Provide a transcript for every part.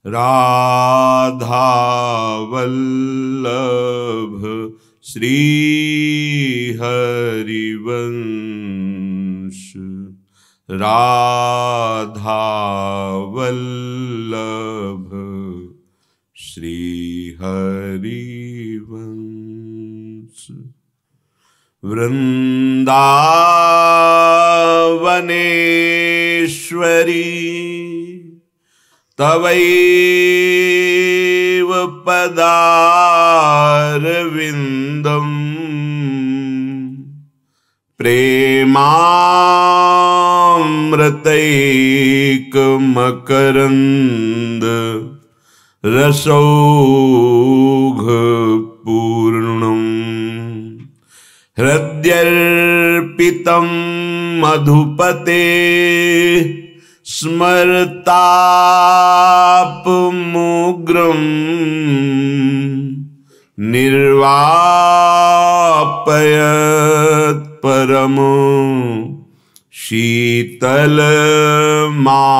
राधावल्लभ श्रीहरिवंश राधावल्लभ श्रीहरिवंश वृंदावनेश्वरी तवैव पदारविन्दम् प्रेमामृतैकमकरन्द रसौघपूर्णम् हृद्यर्पितं मधुपते परम शीतल निर्वापयत्परमो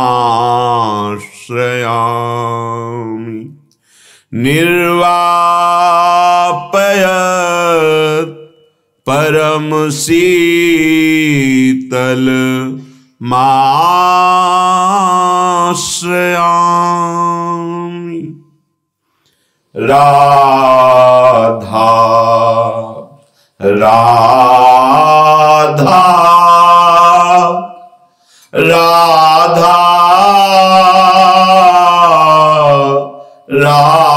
शीतलमाश्रयामि परम शीतल মাশ্রেয়ামি রাধা রাধা রাধা রাধা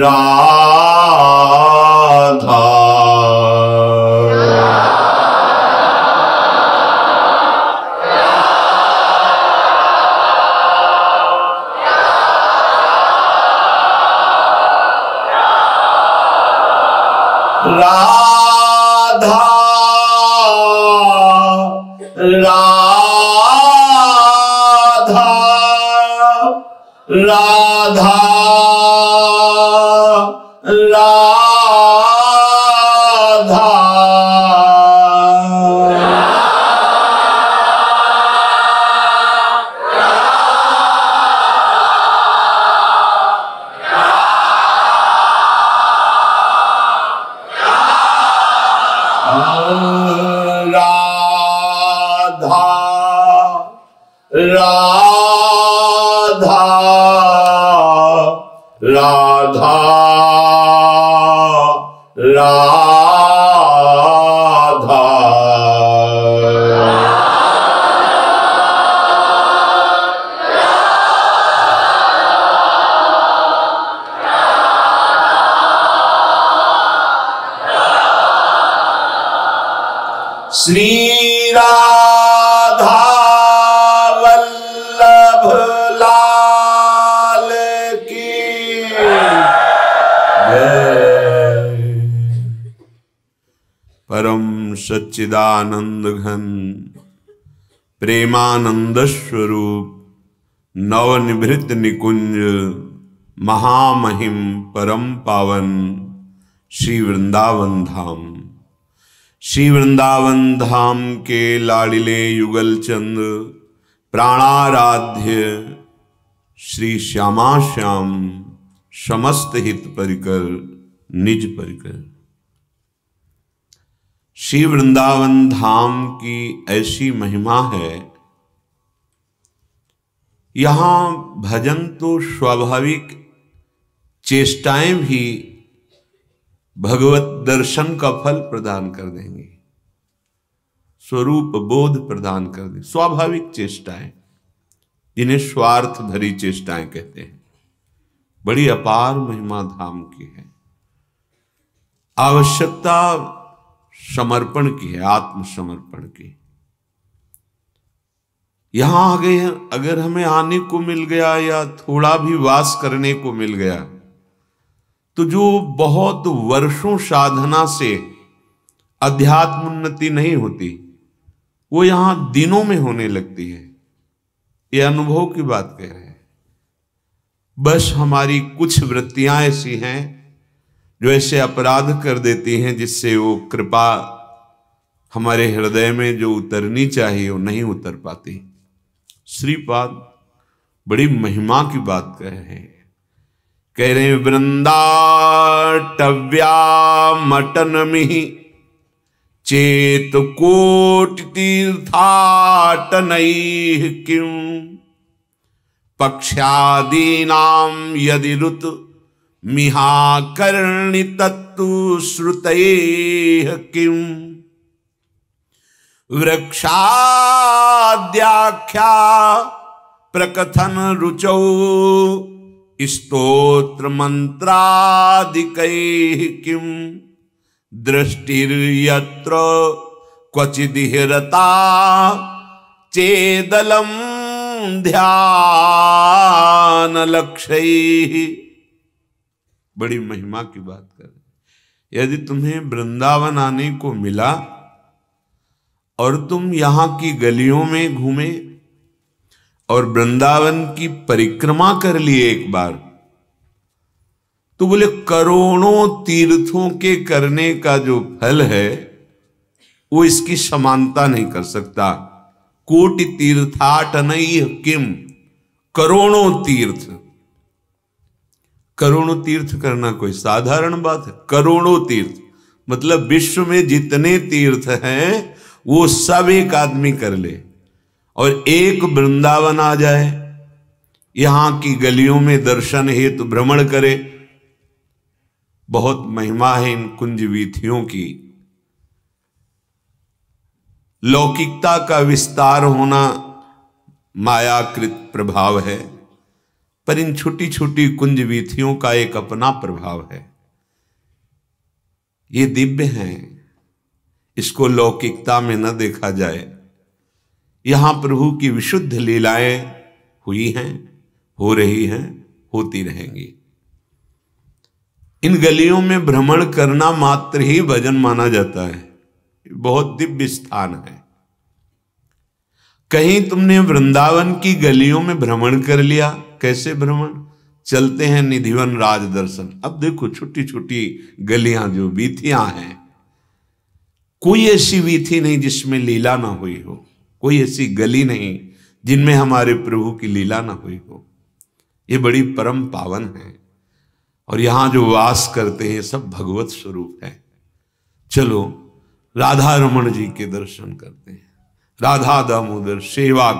राधा राधा राधा चिदानंद घन प्रेमानंद स्वरूप नवनिभृत निकुंज महामहिम परम पावन श्री वृंदावन धाम श्री वृंदावन धाम के लाडिले युगल चंद प्राणाराध्य श्री श्यामा श्याम समस्त हित परिकर निज परिकर श्री वृंदावन धाम की ऐसी महिमा है यहां भजन तो स्वाभाविक चेष्टाएं भी भगवत दर्शन का फल प्रदान कर देंगे स्वरूप बोध प्रदान कर देंगे स्वाभाविक चेष्टाएं जिन्हें स्वार्थ भरी चेष्टाएं कहते हैं बड़ी अपार महिमा धाम की है आवश्यकता समर्पण की है आत्मसमर्पण की यहां आ गए हैं अगर हमें आने को मिल गया या थोड़ा भी वास करने को मिल गया तो जो बहुत वर्षों साधना से अध्यात्म उन्नति नहीं होती वो यहां दिनों में होने लगती है ये अनुभव की बात कह रहे हैं बस हमारी कुछ वृत्तियां ऐसी हैं जो ऐसे अपराध कर देती हैं जिससे वो कृपा हमारे हृदय में जो उतरनी चाहिए वो नहीं उतर पाती श्रीपाद बड़ी महिमा की बात कह रहे हैं कह रहे टव्या मटन मि चेत कोट तीर्थाटन क्यों पक्षादीनाम यदि ऋतु मिहाकर्णि तत्तु श्रुतैः किम् वृक्षाद्याख्या प्रकथन रुचौ स्तोत्र मंत्रादिक किम दृष्टिर्यत्र क्वचिदिहरता चेदलम ध्यान लक्ष्य बड़ी महिमा की बात कर रहे यदि तुम्हें वृंदावन आने को मिला और तुम यहां की गलियों में घूमे और वृंदावन की परिक्रमा कर लिए एक बार तो बोले करोड़ों तीर्थों के करने का जो फल है वो इसकी समानता नहीं कर सकता कोटि तीर्थाटन किम करोड़ों तीर्थ करोड़ों तीर्थ करना कोई साधारण बात है करोड़ों तीर्थ मतलब विश्व में जितने तीर्थ हैं वो सब एक आदमी कर ले और एक वृंदावन आ जाए यहां की गलियों में दर्शन हेतु तो भ्रमण करे बहुत महिमा है इन कुंज वीथियों की लौकिकता का विस्तार होना मायाकृत प्रभाव है पर इन छोटी छोटी कुंज वीथियों का एक अपना प्रभाव है ये दिव्य हैं इसको लौकिकता में न देखा जाए यहां प्रभु की विशुद्ध लीलाएं हुई हैं हो रही हैं होती रहेंगी इन गलियों में भ्रमण करना मात्र ही भजन माना जाता है बहुत दिव्य स्थान है कहीं तुमने वृंदावन की गलियों में भ्रमण कर लिया कैसे भ्रमण चलते हैं निधिवन राज दर्शन अब देखो छोटी छोटी गलियां जो बीथियां हैं कोई ऐसी बीथी नहीं जिसमें लीला ना हुई हो कोई ऐसी गली नहीं जिनमें हमारे प्रभु की लीला ना हुई हो ये बड़ी परम पावन है और यहां जो वास करते हैं सब भगवत स्वरूप है चलो राधा रमन जी के दर्शन करते हैं राधा दामोदर सेवा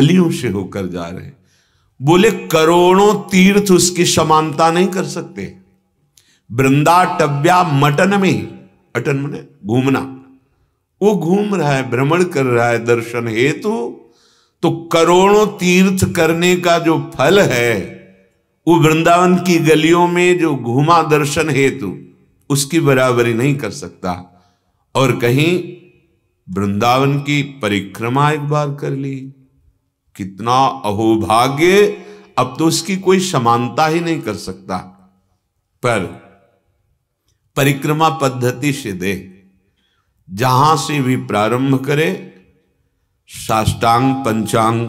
गलियों से होकर जा रहे हैं बोले करोड़ों तीर्थ उसकी समानता नहीं कर सकते वृंदा टब्या मटन में अटन मने घूमना वो घूम रहा है भ्रमण कर रहा है दर्शन हेतु तो करोड़ों तीर्थ करने का जो फल है वो वृंदावन की गलियों में जो घूमा दर्शन हेतु उसकी बराबरी नहीं कर सकता और कहीं वृंदावन की परिक्रमा एक बार कर ली कितना अहोभाग्य अब तो उसकी कोई समानता ही नहीं कर सकता पर परिक्रमा पद्धति से दे जहां से भी प्रारंभ करे साष्टांग पंचांग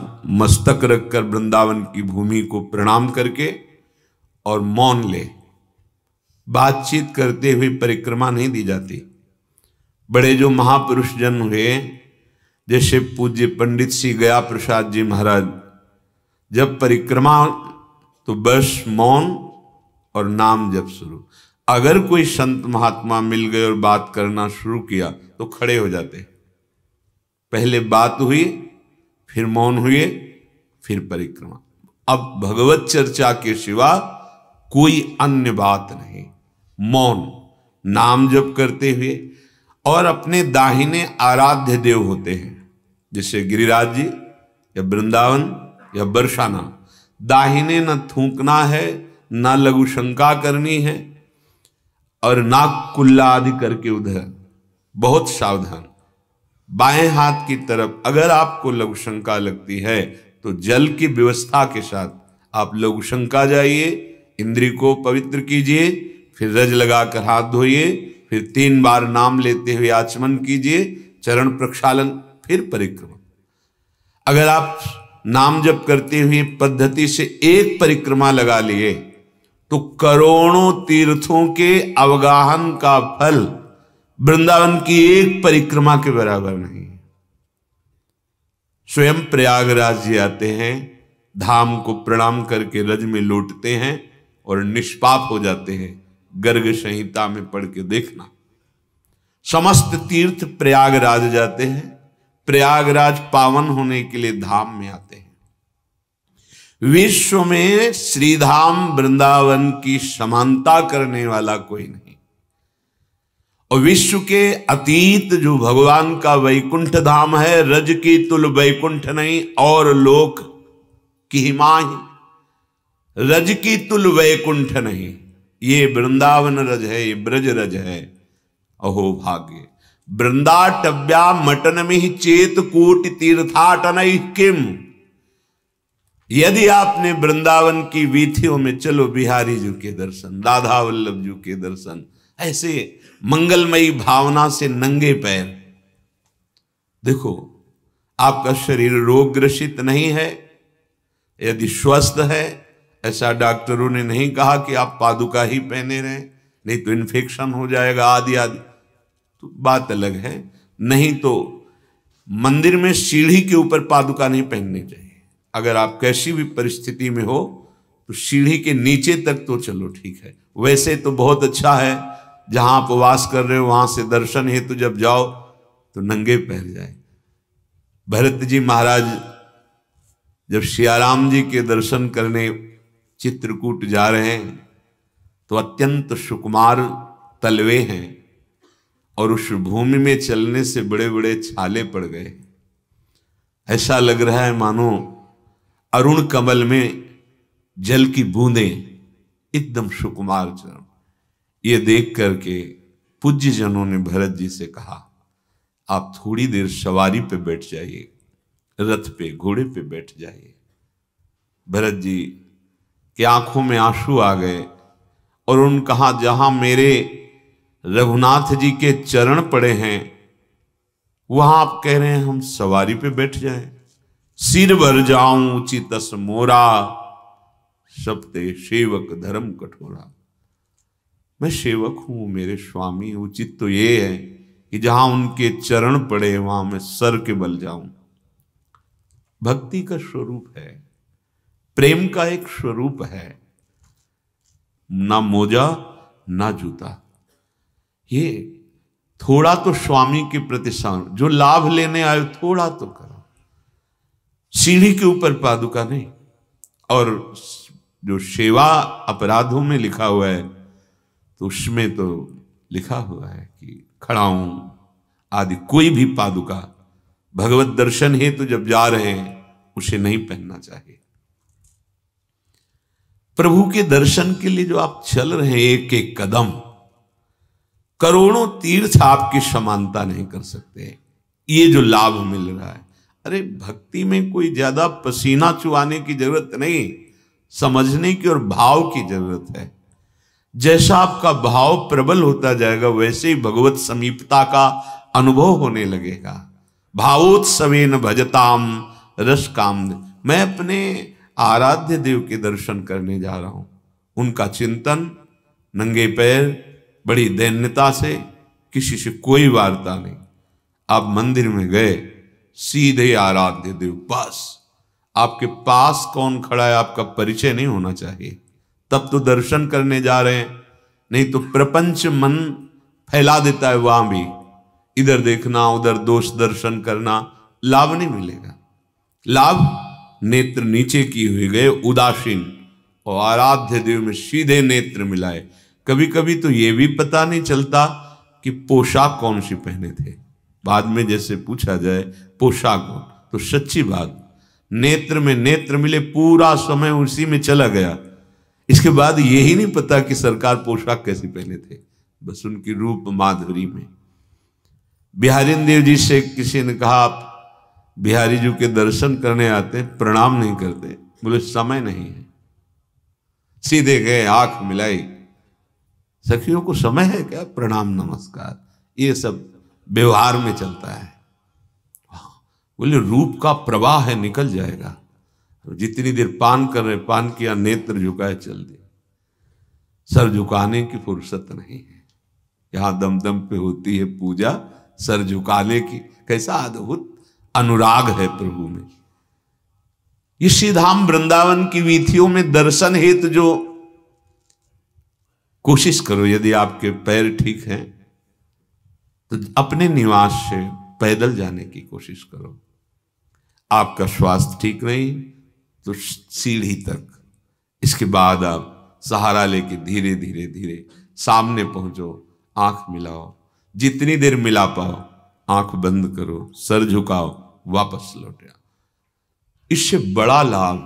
मस्तक रखकर वृंदावन की भूमि को प्रणाम करके और मौन ले बातचीत करते हुए परिक्रमा नहीं दी जाती बड़े जो महापुरुष जन्म हुए जैसे पूज्य पंडित श्री गया प्रसाद जी महाराज जब परिक्रमा तो बस मौन और नाम जब शुरू अगर कोई संत महात्मा मिल गए और बात करना शुरू किया तो खड़े हो जाते पहले बात हुई फिर मौन हुए फिर परिक्रमा अब भगवत चर्चा के सिवा कोई अन्य बात नहीं मौन नाम जप करते हुए और अपने दाहिने आराध्य देव होते हैं जैसे गिरिराज जी या वृंदावन या बरसाना दाहिने न थूकना है ना लघु शंका करनी है और नाक कुल्ला आदि करके उधर बहुत सावधान बाएं हाथ की तरफ अगर आपको लघु शंका लगती है तो जल की व्यवस्था के साथ आप लघुशंका जाइए इंद्री को पवित्र कीजिए फिर रज लगाकर हाथ धोइए फिर तीन बार नाम लेते हुए आचमन कीजिए चरण प्रक्षालन फिर परिक्रमा अगर आप नाम जप करते हुए पद्धति से एक परिक्रमा लगा लिए तो करोड़ों तीर्थों के अवगाहन का फल वृंदावन की एक परिक्रमा के बराबर नहीं स्वयं प्रयागराज जी आते हैं धाम को प्रणाम करके रज में लौटते हैं और निष्पाप हो जाते हैं गर्ग संहिता में पढ़ के देखना समस्त तीर्थ प्रयागराज जाते हैं प्रयागराज पावन होने के लिए धाम में आते हैं विश्व में श्रीधाम वृंदावन की समानता करने वाला कोई नहीं और विश्व के अतीत जो भगवान का वैकुंठ धाम है रज की तुल वैकुंठ नहीं और लोक की हिमाही रज की तुल वैकुंठ नहीं ये वृंदावन रज है ये ब्रज रज है अहो भाग्य वृंदाटव्या मटनमी चेतकूट तीर्थाटन किम यदि आपने वृंदावन की वीथियों में चलो बिहारी जी के दर्शन राधा वल्लभ जी के दर्शन ऐसे मंगलमयी भावना से नंगे पैर देखो आपका शरीर रोग ग्रसित नहीं है यदि स्वस्थ है ऐसा डॉक्टरों ने नहीं कहा कि आप पादुका ही पहने रहें नहीं तो इन्फेक्शन हो जाएगा आदि आदि तो बात अलग है नहीं तो मंदिर में सीढ़ी के ऊपर पादुका नहीं पहननी चाहिए अगर आप कैसी भी परिस्थिति में हो तो सीढ़ी के नीचे तक तो चलो ठीक है वैसे तो बहुत अच्छा है जहां आप वास कर रहे हो वहां से दर्शन हेतु तो जब जाओ तो नंगे पहन जाए भरत जी महाराज जब सियाराम जी के दर्शन करने चित्रकूट जा रहे हैं तो अत्यंत सुकुमार तलवे हैं और उस भूमि में चलने से बड़े बड़े छाले पड़ गए ऐसा लग रहा है मानो अरुण कमल में जल की बूंदें एकदम सुकुमार चरण ये देख करके पूज्य जनों ने भरत जी से कहा आप थोड़ी देर सवारी पे बैठ जाइए रथ पे घोड़े पे बैठ जाइए भरत जी की आंखों में आंसू आ गए और उन कहा जहां मेरे रघुनाथ जी के चरण पड़े हैं वहां आप कह रहे हैं हम सवारी पे बैठ जाए सिर भर जाऊं उची तस मोरा सप्ते सेवक धर्म कठोरा मैं सेवक हूं मेरे स्वामी उचित तो ये है कि जहां उनके चरण पड़े वहां मैं सर के बल जाऊं भक्ति का स्वरूप है प्रेम का एक स्वरूप है ना मोजा ना जूता ये थोड़ा तो स्वामी के प्रति जो लाभ लेने आए थोड़ा तो करो सीढ़ी के ऊपर पादुका नहीं और जो सेवा अपराधों में लिखा हुआ है तो उसमें तो लिखा हुआ है कि खड़ाऊं आदि कोई भी पादुका भगवत दर्शन है तो जब जा रहे हैं उसे नहीं पहनना चाहिए प्रभु के दर्शन के लिए जो आप चल रहे हैं एक एक कदम करोड़ों तीर्थ आपकी समानता नहीं कर सकते ये जो लाभ मिल रहा है अरे भक्ति में कोई ज्यादा पसीना चुहाने की जरूरत नहीं समझने की और भाव की जरूरत है जैसा आपका भाव प्रबल होता जाएगा वैसे ही भगवत समीपता का अनुभव होने लगेगा भावोत्सवेन भजताम रस काम मैं अपने आराध्य देव के दर्शन करने जा रहा हूं उनका चिंतन नंगे पैर बड़ी दैन्यता से किसी से कोई वार्ता नहीं आप मंदिर में गए सीधे आराध्य देव पास आपके पास कौन खड़ा है आपका परिचय नहीं होना चाहिए तब तो दर्शन करने जा रहे हैं नहीं तो प्रपंच मन फैला देता है वहां भी इधर देखना उधर दोष दर्शन करना लाभ नहीं मिलेगा लाभ नेत्र नीचे की हुई गए उदासीन और आराध्य देव में सीधे नेत्र मिलाए कभी कभी तो ये भी पता नहीं चलता कि पोशाक कौन सी पहने थे बाद में जैसे पूछा जाए पोशाक कौन तो सच्ची बात नेत्र में नेत्र मिले पूरा समय उसी में चला गया इसके बाद यही नहीं पता कि सरकार पोशाक कैसी पहने थे बस उनकी रूप माधुरी में बिहारी देव जी से किसी ने कहा आप बिहारी जी के दर्शन करने आते हैं प्रणाम नहीं करते बोले समय नहीं है सीधे गए आंख मिलाई सखियों को समय है क्या प्रणाम नमस्कार ये सब व्यवहार में चलता है हाँ, बोले रूप का प्रवाह है निकल जाएगा जितनी देर पान कर रहे पान किया नेत्र झुकाए चल दिया सर झुकाने की फुर्सत नहीं है दम दमदम पे होती है पूजा सर झुकाने की कैसा अद्भुत अनुराग है प्रभु में ये धाम वृंदावन की वीथियों में दर्शन हेतु जो कोशिश करो यदि आपके पैर ठीक हैं तो अपने निवास से पैदल जाने की कोशिश करो आपका स्वास्थ्य ठीक नहीं तो सीढ़ी तक इसके बाद आप सहारा लेके धीरे धीरे धीरे सामने पहुंचो आंख मिलाओ जितनी देर मिला पाओ आंख बंद करो सर झुकाओ वापस लौट जाओ इससे बड़ा लाभ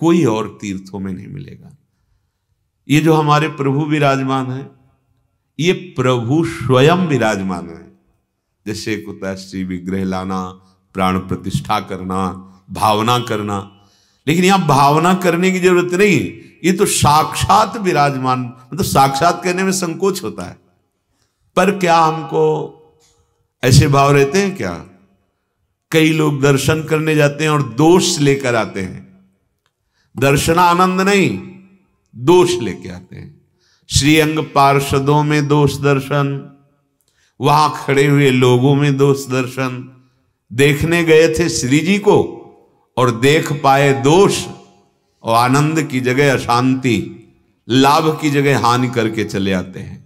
कोई और तीर्थों में नहीं मिलेगा ये जो हमारे प्रभु विराजमान है ये प्रभु स्वयं विराजमान है जैसे कुताश्री विग्रह लाना प्राण प्रतिष्ठा करना भावना करना लेकिन यहां भावना करने की जरूरत नहीं ये तो साक्षात विराजमान मतलब साक्षात कहने में संकोच होता है पर क्या हमको ऐसे भाव रहते हैं क्या कई लोग दर्शन करने जाते हैं और दोष लेकर आते हैं दर्शन आनंद नहीं दोष लेके आते हैं श्रीअंग पार्षदों में दोष दर्शन वहां खड़े हुए लोगों में दोष दर्शन देखने गए थे श्री जी को और देख पाए दोष और आनंद की जगह अशांति लाभ की जगह हानि करके चले आते हैं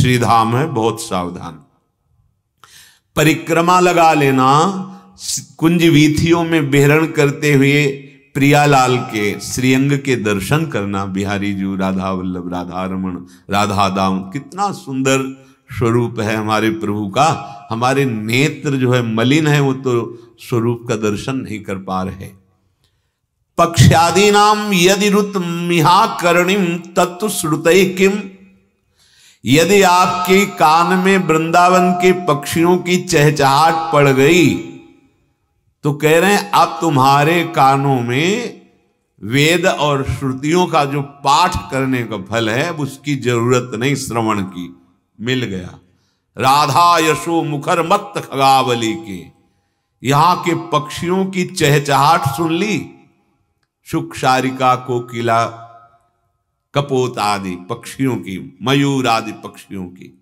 श्रीधाम है बहुत सावधान परिक्रमा लगा लेना कुंज वीथियों में बेहरण करते हुए प्रियालाल के श्रीअंग के दर्शन करना बिहारी जी राधा वल्लभ राधा रमन राधा दाम कितना सुंदर स्वरूप है हमारे प्रभु का हमारे नेत्र जो है मलिन है वो तो स्वरूप का दर्शन नहीं कर पा रहे पक्षादी नाम यदि रुत मिहा करणिम तत्व श्रुत किम यदि आपके कान में वृंदावन के पक्षियों की चहचहाट पड़ गई तो कह रहे हैं अब तुम्हारे कानों में वेद और श्रुतियों का जो पाठ करने का फल है उसकी जरूरत नहीं श्रवण की मिल गया राधा यशो मुखर मत खगावली के यहां के पक्षियों की चहचहाट सुन ली सुख शारिका कोकिला कपोत आदि पक्षियों की मयूर आदि पक्षियों की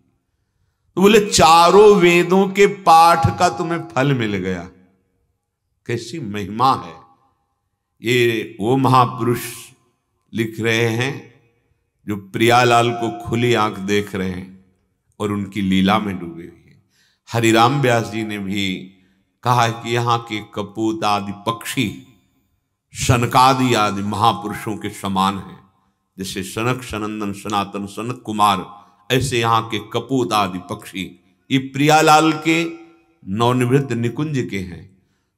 तो बोले चारों वेदों के पाठ का तुम्हें फल मिल गया कैसी महिमा है ये वो महापुरुष लिख रहे हैं जो प्रियालाल को खुली आंख देख रहे हैं और उनकी लीला में डूबे हुए हैं हरिराम व्यास जी ने भी कहा कि यहाँ के कपूत आदि पक्षी सनकादि आदि महापुरुषों के समान हैं जैसे सनक सनंदन सनातन सनत कुमार ऐसे यहाँ के कपूत आदि पक्षी ये प्रियालाल के नवनिवृत्त निकुंज के हैं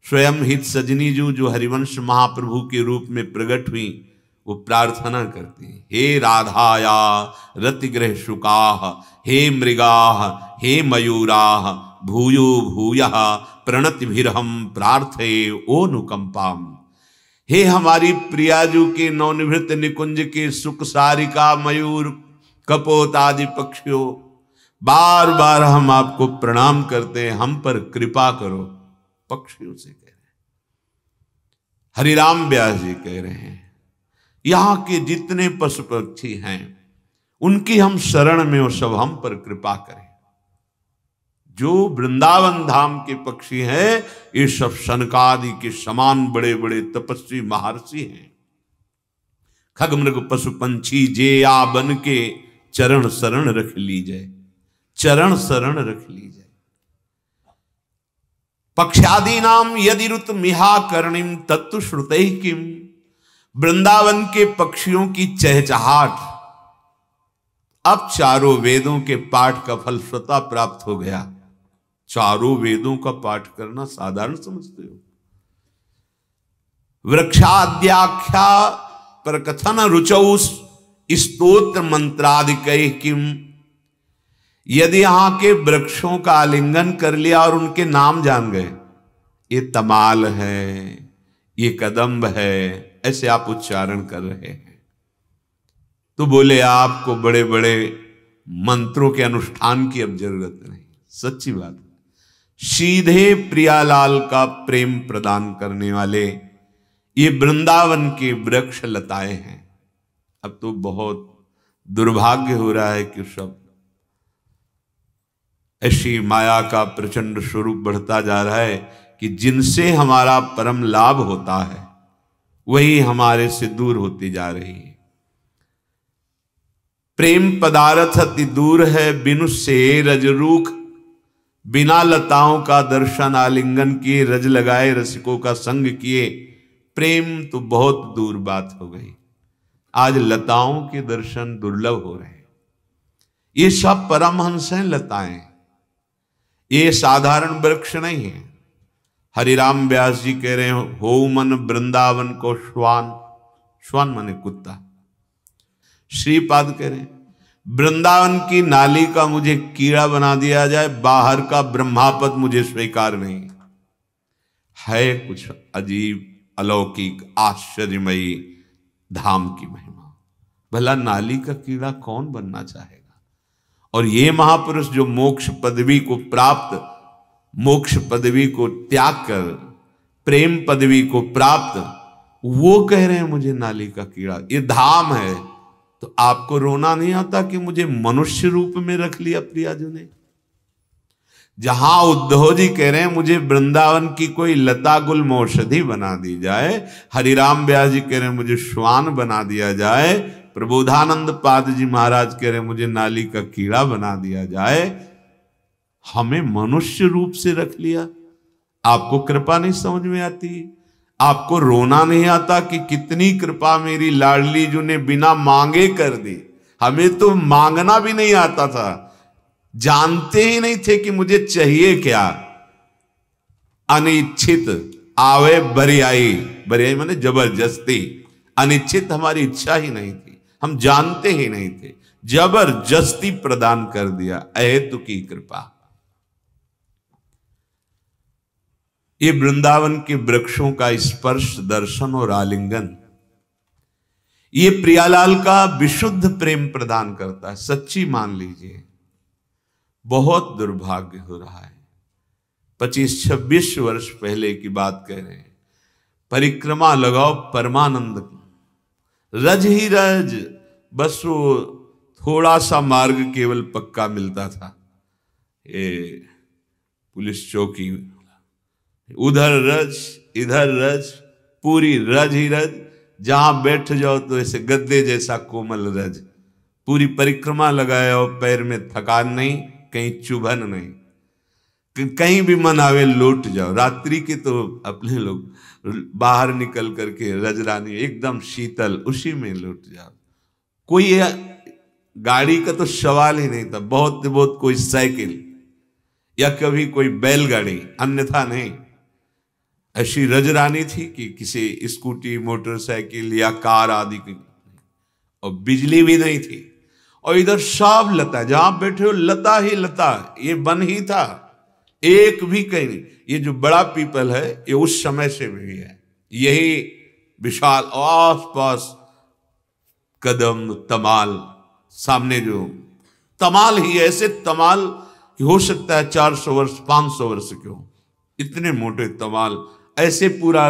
स्वयं हित सजनी जू जो हरिवंश महाप्रभु के रूप में प्रकट हुई वो प्रार्थना करती हे राधाया रतिग्रह शुकाह हे मृगाह हे मयूराह भूयो भूय प्रणतिभिरहम प्रार्थे ओ नुकंपाम हे हमारी प्रियाजू के नवनिवृत्त निकुंज के सुख सारिका मयूर कपोत आदि पक्षियों बार बार हम आपको प्रणाम करते हैं हम पर कृपा करो पक्षियों से कह रहे हैं हरिराम व्यास जी कह रहे हैं यहां के जितने पशु पक्षी हैं उनकी हम शरण में और सब हम पर कृपा करें जो वृंदावन धाम के पक्षी हैं ये सब सनकादि के समान बड़े बड़े तपस्वी महर्षि हैं खगमृग पशु पंछी जे या बन के चरण शरण रख ली जाए चरण शरण रख ली जाए पक्षादीनाम यदि रुत मिहा तत्व श्रुत किम वृंदावन के पक्षियों की चहचहाट अब चारों वेदों के पाठ का फलश्रता प्राप्त हो गया चारों वेदों का पाठ करना साधारण समझते हो वृक्षाद्याख्या प्रकथन रुचौ स्त्रोत्र मंत्रादि कह किम यदि यहां के वृक्षों का आलिंगन कर लिया और उनके नाम जान गए ये तमाल है ये कदम्ब है ऐसे आप उच्चारण कर रहे हैं तो बोले आपको बड़े बड़े मंत्रों के अनुष्ठान की अब जरूरत नहीं सच्ची बात सीधे प्रियालाल का प्रेम प्रदान करने वाले ये वृंदावन के वृक्ष लताए हैं अब तो बहुत दुर्भाग्य हो रहा है कि सब ऐसी माया का प्रचंड स्वरूप बढ़ता जा रहा है कि जिनसे हमारा परम लाभ होता है वही हमारे से दूर होती जा रही है प्रेम पदार्थ अति दूर है बिनु से रजरूख बिना लताओं का दर्शन आलिंगन किए रज लगाए रसिकों का संग किए प्रेम तो बहुत दूर बात हो गई आज लताओं के दर्शन दुर्लभ हो रहे हैं ये सब परमहंस हैं लताएं ये साधारण वृक्ष नहीं है हरिराम व्यास जी कह रहे हैं हो मन वृंदावन को श्वान श्वान मने कुत्ता श्रीपाद कह रहे वृंदावन की नाली का मुझे कीड़ा बना दिया जाए बाहर का ब्रह्मापद मुझे स्वीकार नहीं है कुछ अजीब अलौकिक आश्चर्यमयी धाम की महिमा भला नाली का कीड़ा कौन बनना चाहेगा और ये महापुरुष जो मोक्ष पदवी को प्राप्त मोक्ष पदवी को त्याग कर प्रेम पदवी को प्राप्त वो कह रहे हैं मुझे नाली का कीड़ा ये धाम है तो आपको रोना नहीं आता कि मुझे मनुष्य रूप में रख लिया प्रियाजू ने जहां उद्धव जी कह रहे हैं मुझे वृंदावन की कोई लता गुल औषधि बना दी जाए हरिराम ब्यास जी कह रहे हैं मुझे श्वान बना दिया जाए प्रबोधानंद पाद जी महाराज कह रहे मुझे नाली का कीड़ा बना दिया जाए हमें मनुष्य रूप से रख लिया आपको कृपा नहीं समझ में आती आपको रोना नहीं आता कि कितनी कृपा मेरी लाडली जो ने बिना मांगे कर दी हमें तो मांगना भी नहीं आता था जानते ही नहीं थे कि मुझे चाहिए क्या अनिच्छित आवे बरियाई बरियाई मैंने जबरदस्ती अनिच्छित हमारी इच्छा ही नहीं थी हम जानते ही नहीं थे जबरदस्ती प्रदान कर दिया अहेतु की कृपा ये वृंदावन के वृक्षों का स्पर्श दर्शन और आलिंगन ये प्रियालाल का विशुद्ध प्रेम प्रदान करता है सच्ची मान लीजिए बहुत दुर्भाग्य हो रहा है पच्चीस छब्बीस वर्ष पहले की बात कह रहे हैं परिक्रमा लगाओ परमानंद रज ही रज बस वो थोड़ा सा मार्ग केवल पक्का मिलता था ये पुलिस चौकी उधर रज इधर रज पूरी रज ही रज जहां बैठ जाओ तो ऐसे गद्दे जैसा कोमल रज पूरी परिक्रमा लगाए और पैर में थकान नहीं कहीं चुभन नहीं कहीं भी मन आवे लौट जाओ रात्रि के तो अपने लोग बाहर निकल करके रज रानी एकदम शीतल उसी में लौट जाओ कोई गाड़ी का तो सवाल ही नहीं था बहुत बहुत कोई साइकिल या कभी कोई बैलगाड़ी अन्यथा नहीं ऐसी रजरानी थी कि किसी स्कूटी मोटरसाइकिल या कार आदि की और बिजली भी नहीं थी और इधर सब लता जहां बैठे हो लता ही लता ये बन ही था एक भी कहीं नहीं ये जो बड़ा पीपल है ये उस समय से भी है यही विशाल आस पास कदम तमाल सामने जो तमाल ही ऐसे तमाल हो सकता है चार सौ वर्ष पांच सौ वर्ष क्यों इतने मोटे तमाल ऐसे पूरा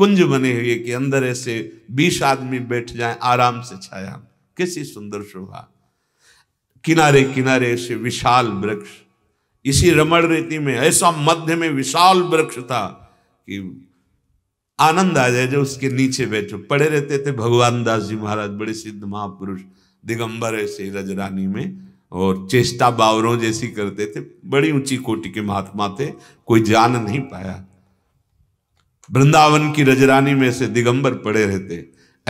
कुंज बने हुए कि अंदर ऐसे बीस आदमी बैठ जाए आराम से छाया कैसी सुंदर शोभा किनारे किनारे ऐसे विशाल वृक्ष इसी रमण रीति में ऐसा मध्य में विशाल वृक्ष था कि आनंद आ जाए जो उसके नीचे बैठो पड़े रहते थे भगवान दास जी महाराज बड़े सिद्ध महापुरुष दिगंबर ऐसे रजरानी में और चेष्टा बावरों जैसी करते थे बड़ी ऊंची कोटि के महात्मा थे कोई जान नहीं पाया वृंदावन की रजरानी में से दिगंबर पड़े रहते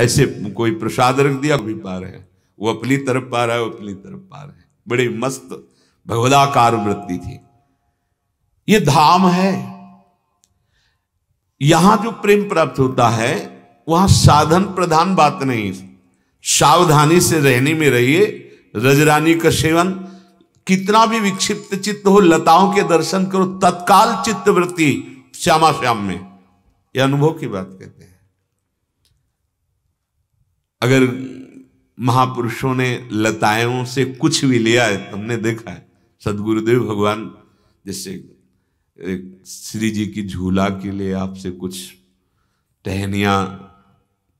ऐसे कोई प्रसाद रख दिया भी पा रहे वो अपनी तरफ पा रहा है वो अपनी तरफ पा रहे बड़े बड़ी मस्त भगवदाकार वृत्ति थी ये धाम है यहां जो प्रेम प्राप्त होता है वहां साधन प्रधान बात नहीं सावधानी से रहने में रहिए रजरानी का सेवन कितना भी विक्षिप्त चित्त हो लताओं के दर्शन करो तत्काल चित्त वृत्ति श्यामा श्याम में यह अनुभव की बात कहते हैं अगर महापुरुषों ने लताओं से कुछ भी लिया है तुमने देखा है सदगुरुदेव भगवान जैसे श्री जी की झूला के लिए आपसे कुछ टहनिया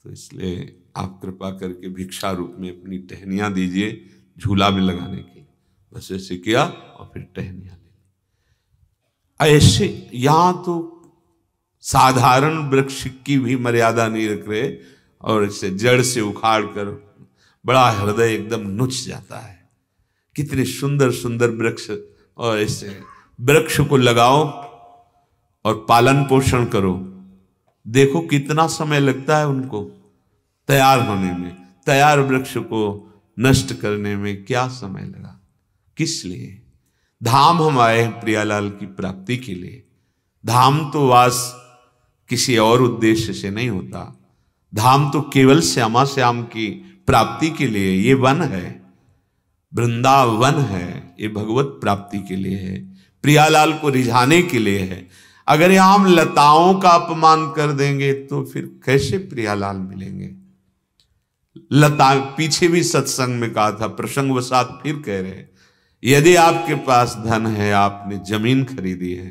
तो इसलिए आप कृपा करके भिक्षा रूप में अपनी टहनिया दीजिए झूला में लगाने के लिए बस ऐसे किया और फिर टहनिया ले ली ऐसे यहाँ तो साधारण वृक्ष की भी मर्यादा नहीं रख रहे और इसे जड़ से उखाड़ कर बड़ा हृदय एकदम नुच जाता है कितने सुंदर सुंदर वृक्ष और ऐसे वृक्ष को लगाओ और पालन पोषण करो देखो कितना समय लगता है उनको तैयार होने में तैयार वृक्ष को नष्ट करने में क्या समय लगा किस लिए धाम हम आए हैं प्रियालाल की प्राप्ति के लिए धाम तो वास किसी और उद्देश्य से नहीं होता धाम तो केवल श्यामा श्याम की प्राप्ति के लिए ये वन है वृंदावन है ये भगवत प्राप्ति के लिए है प्रियालाल को रिझाने के लिए है अगर यहां हम लताओं का अपमान कर देंगे तो फिर कैसे प्रियालाल मिलेंगे लता पीछे भी सत्संग में कहा था प्रसंग वसात फिर कह रहे हैं यदि आपके पास धन है आपने जमीन खरीदी है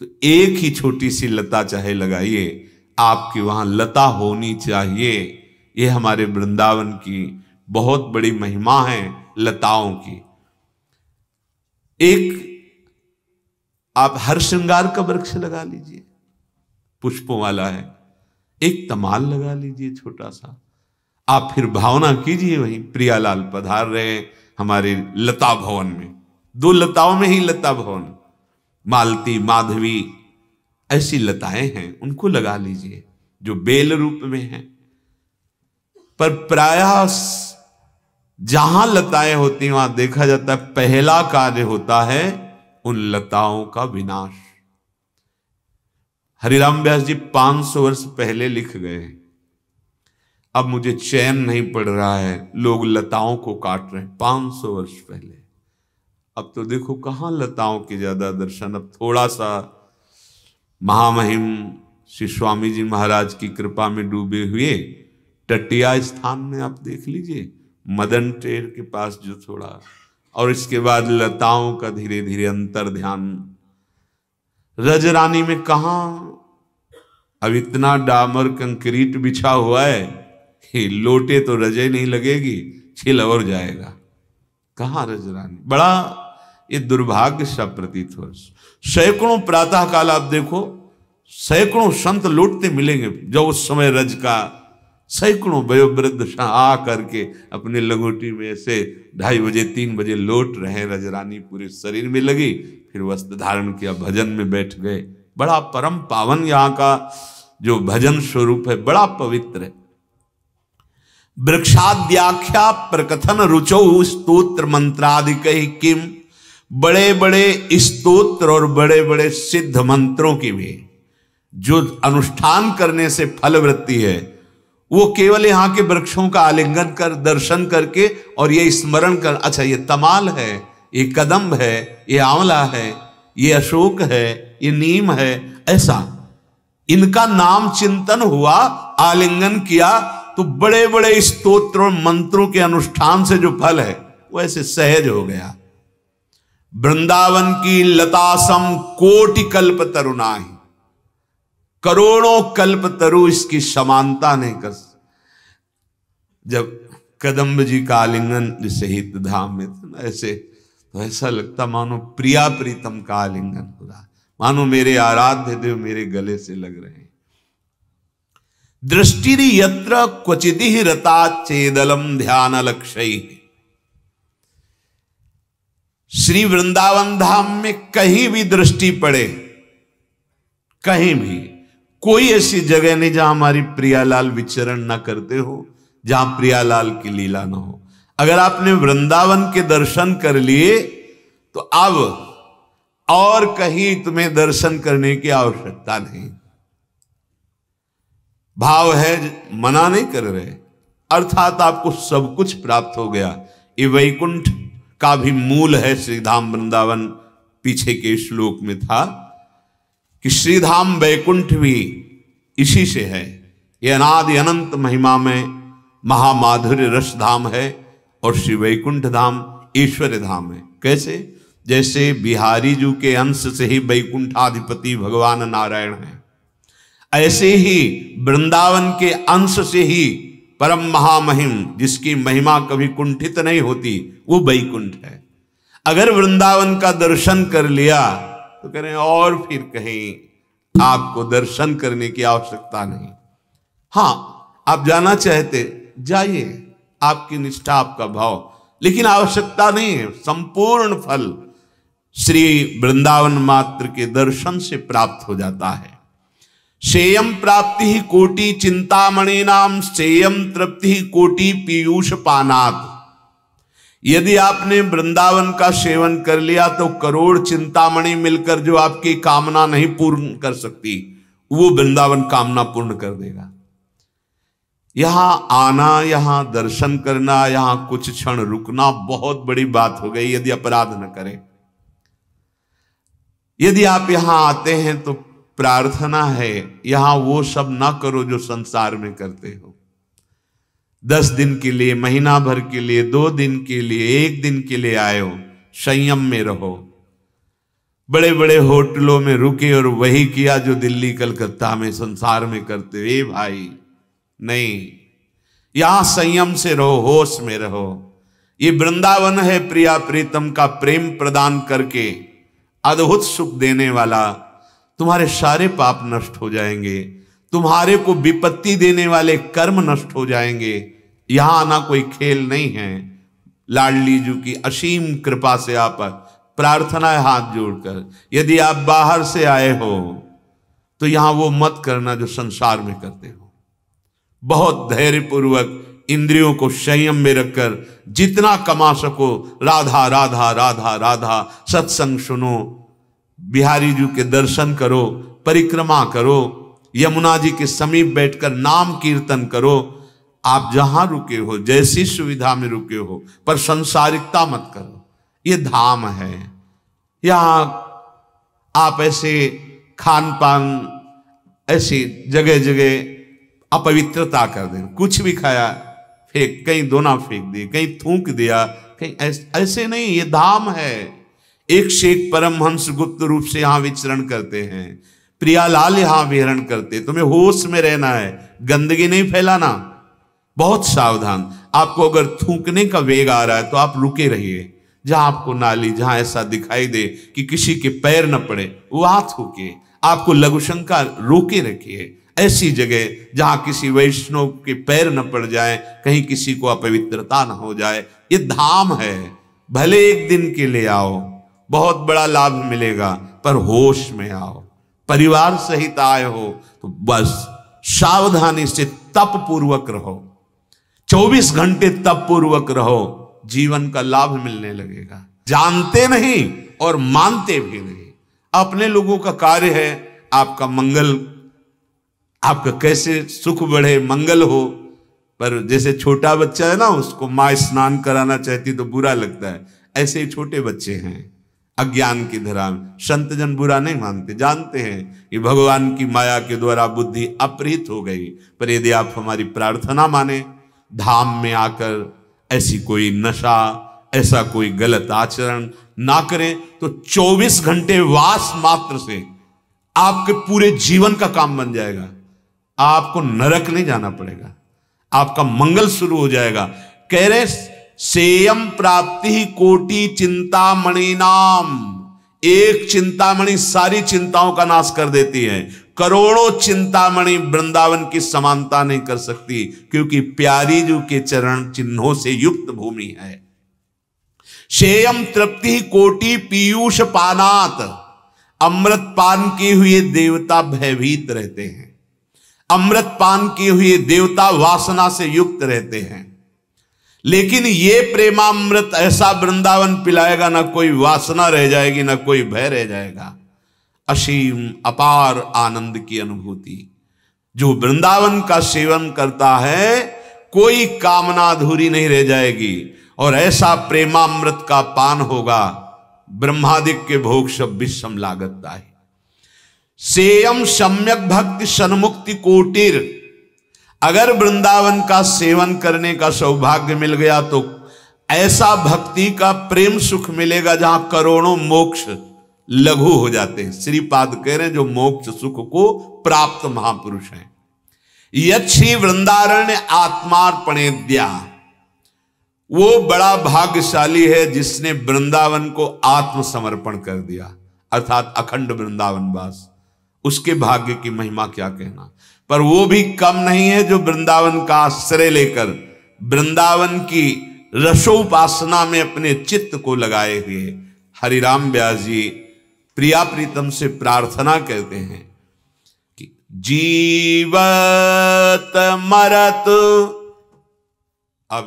तो एक ही छोटी सी लता चाहे लगाइए आपकी वहां लता होनी चाहिए ये हमारे वृंदावन की बहुत बड़ी महिमा है लताओं की एक आप हर श्रृंगार का वृक्ष लगा लीजिए पुष्पों वाला है एक तमाल लगा लीजिए छोटा सा आप फिर भावना कीजिए वहीं प्रियालाल पधार रहे हैं हमारे लता भवन में दो लताओं में ही लता भवन मालती माधवी ऐसी लताएं हैं उनको लगा लीजिए जो बेल रूप में हैं पर प्रयास जहां लताएं होती हैं वहां देखा जाता है पहला कार्य होता है उन लताओं का विनाश हरिराम व्यास जी 500 वर्ष पहले लिख गए अब मुझे चैन नहीं पड़ रहा है लोग लताओं को काट रहे हैं 500 वर्ष पहले अब तो देखो कहां लताओं के ज्यादा दर्शन अब थोड़ा सा महामहिम श्री स्वामी जी महाराज की कृपा में डूबे हुए टटिया स्थान में आप देख लीजिए मदन टेर के पास जो थोड़ा और इसके बाद लताओं का धीरे धीरे अंतर ध्यान रज रानी में कहा अब इतना डामर कंक्रीट बिछा हुआ है कि लोटे तो रजे नहीं लगेगी छिल और जाएगा कहा रज रानी बड़ा ये दुर्भाग्य सा प्रतीत हो सैकड़ों प्रातः काल आप देखो सैकड़ों संत लोटते मिलेंगे जब उस समय रज का सैकड़ों वयोवृद्ध आ करके अपने लंगोटी में से ढाई बजे तीन बजे लौट रहे रजरानी पूरे शरीर में लगी फिर वस्त्र धारण किया भजन में बैठ गए बड़ा परम पावन यहाँ का जो भजन स्वरूप है बड़ा पवित्र है वृक्षाद्याख्या प्रकथन रुचो स्तोत्र कही किम बड़े बड़े स्तोत्र और बड़े बड़े सिद्ध मंत्रों की भी जो अनुष्ठान करने से फलवृत्ति है वो केवल यहाँ के वृक्षों का आलिंगन कर दर्शन करके और ये स्मरण कर अच्छा ये तमाल है ये कदम है ये आंवला है ये अशोक है ये नीम है ऐसा इनका नाम चिंतन हुआ आलिंगन किया तो बड़े बड़े स्तोत्र और मंत्रों के अनुष्ठान से जो फल है वो ऐसे सहज हो गया वृंदावन की लतासम कोटि कल्प तरुणाही करोड़ों कल्प तरु इसकी समानता नहीं कर जब कदम्ब जी का आलिंगन जिसे हित धाम में था ना ऐसे तो ऐसा लगता मानो प्रिया प्रीतम का आलिंगन हो रहा मानो मेरे आराध्य देव मेरे गले से लग रहे हैं दृष्टि यत्र क्वचिति रता चेदलम ध्यान लक्ष्य श्री वृंदावन धाम में कहीं भी दृष्टि पड़े कहीं भी कोई ऐसी जगह नहीं जहां हमारी प्रियालाल विचरण ना करते हो जहां प्रियालाल की लीला ना हो अगर आपने वृंदावन के दर्शन कर लिए तो अब और कहीं तुम्हें दर्शन करने की आवश्यकता नहीं भाव है मना नहीं कर रहे अर्थात आपको सब कुछ प्राप्त हो गया ये वैकुंठ का भी मूल है श्रीधाम वृंदावन पीछे के श्लोक में था कि श्रीधाम वैकुंठ भी इसी से है ये अनाद अनंत महिमा में महामाधुर्य रस धाम है और श्री वैकुंठ धाम ईश्वर धाम है कैसे जैसे बिहारी जू के अंश से ही वैकुंठाधिपति भगवान नारायण है ऐसे ही वृंदावन के अंश से ही परम महामहिम जिसकी महिमा कभी कुंठित नहीं होती वो वैकुंठ है अगर वृंदावन का दर्शन कर लिया तो कह रहे हैं और फिर कहीं आपको दर्शन करने की आवश्यकता नहीं हाँ आप जाना चाहते जाइए आपकी निष्ठा आपका भाव लेकिन आवश्यकता नहीं है संपूर्ण फल श्री वृंदावन मात्र के दर्शन से प्राप्त हो जाता है शेयम प्राप्ति ही कोटि चिंतामणि नाम शेयम तृप्ति ही कोटि पीयूष पानाथ यदि आपने वृंदावन का सेवन कर लिया तो करोड़ चिंतामणि मिलकर जो आपकी कामना नहीं पूर्ण कर सकती वो वृंदावन कामना पूर्ण कर देगा यहां आना यहां दर्शन करना यहां कुछ क्षण रुकना बहुत बड़ी बात हो गई यदि अपराध न करें यदि आप यहां आते हैं तो प्रार्थना है यहां वो सब ना करो जो संसार में करते हो दस दिन के लिए महीना भर के लिए दो दिन के लिए एक दिन के लिए आए हो संयम में रहो बड़े बड़े होटलों में रुके और वही किया जो दिल्ली कलकत्ता में संसार में करते हुए भाई नहीं यहां संयम से रहो होश में रहो ये वृंदावन है प्रिया प्रीतम का प्रेम प्रदान करके अद्भुत सुख देने वाला तुम्हारे सारे पाप नष्ट हो जाएंगे तुम्हारे को विपत्ति देने वाले कर्म नष्ट हो जाएंगे यहां आना कोई खेल नहीं है लाडली जू की असीम कृपा से आप प्रार्थना है हाथ जोड़कर यदि आप बाहर से आए हो तो यहां वो मत करना जो संसार में करते हो बहुत धैर्यपूर्वक इंद्रियों को संयम में रखकर जितना कमा सको राधा राधा राधा राधा सत्संग सुनो बिहारी जी के दर्शन करो परिक्रमा करो यमुना जी के समीप बैठकर नाम कीर्तन करो आप जहां रुके हो जैसी सुविधा में रुके हो पर संसारिकता मत करो ये धाम है यहां आप ऐसे खान पान ऐसी जगह जगह अपवित्रता कर दें कुछ भी खाया फेंक कहीं दोना फेंक दिए कहीं थूक दिया कहीं ऐसे, ऐसे नहीं ये धाम है एक से एक परमहंस गुप्त रूप से यहां विचरण करते हैं प्रियालाल यहां विहरण करते तुम्हें होश में रहना है गंदगी नहीं फैलाना बहुत सावधान आपको अगर थूकने का वेग आ रहा है तो आप रुके रहिए जहां आपको नाली जहां ऐसा दिखाई दे कि किसी के पैर न पड़े वहां थूके आपको लघुशंका रोके रखिए ऐसी जगह जहां किसी वैष्णव के पैर न पड़ जाए कहीं किसी को अपवित्रता न हो जाए ये धाम है भले एक दिन के लिए आओ बहुत बड़ा लाभ मिलेगा पर होश में आओ परिवार सहित आए हो तो बस सावधानी से तप पूर्वक रहो 24 घंटे तब पूर्वक रहो जीवन का लाभ मिलने लगेगा जानते नहीं और मानते भी नहीं अपने लोगों का कार्य है आपका मंगल आपका कैसे सुख बढ़े मंगल हो पर जैसे छोटा बच्चा है ना उसको माँ स्नान कराना चाहती तो बुरा लगता है ऐसे ही छोटे बच्चे हैं अज्ञान की धरा में संत जन बुरा नहीं मानते जानते हैं कि भगवान की माया के द्वारा बुद्धि अपहृत हो गई पर यदि आप हमारी प्रार्थना माने धाम में आकर ऐसी कोई नशा ऐसा कोई गलत आचरण ना करें तो 24 घंटे वास मात्र से आपके पूरे जीवन का काम बन जाएगा आपको नरक नहीं जाना पड़ेगा आपका मंगल शुरू हो जाएगा कह रहे सेयम प्राप्ति कोटि चिंतामणि नाम एक चिंतामणि सारी चिंताओं का नाश कर देती है करोड़ों चिंतामणि वृंदावन की समानता नहीं कर सकती क्योंकि प्यारी जू के चरण चिन्हों से युक्त भूमि है शेयम तृप्ति कोटि पीयूष पानात अमृत पान किए हुए देवता भयभीत रहते हैं अमृत पान किए हुए देवता वासना से युक्त रहते हैं लेकिन ये प्रेमामृत ऐसा वृंदावन पिलाएगा ना कोई वासना रह जाएगी ना कोई भय रह जाएगा असीम अपार आनंद की अनुभूति जो वृंदावन का सेवन करता है कोई कामना अधूरी नहीं रह जाएगी और ऐसा प्रेमामृत का पान होगा ब्रह्मादिक के भोग सब विषम लागतता है सेयम सम्यक भक्ति सन्मुक्ति कोटिर अगर वृंदावन का सेवन करने का सौभाग्य मिल गया तो ऐसा भक्ति का प्रेम सुख मिलेगा जहां करोड़ों मोक्ष लघु हो जाते हैं श्रीपाद कह रहे हैं जो मोक्ष सुख को प्राप्त महापुरुष हैं यक्षी श्री आत्मार्पणे दिया वो बड़ा भाग्यशाली है जिसने वृंदावन को आत्मसमर्पण कर दिया अर्थात अखंड वृंदावन वास उसके भाग्य की महिमा क्या कहना पर वो भी कम नहीं है जो वृंदावन का आश्रय लेकर वृंदावन की रसोपासना में अपने चित्त को लगाए हुए हरिराम ब्यास जी प्रिया प्रीतम से प्रार्थना करते हैं कि जीवत मरत अब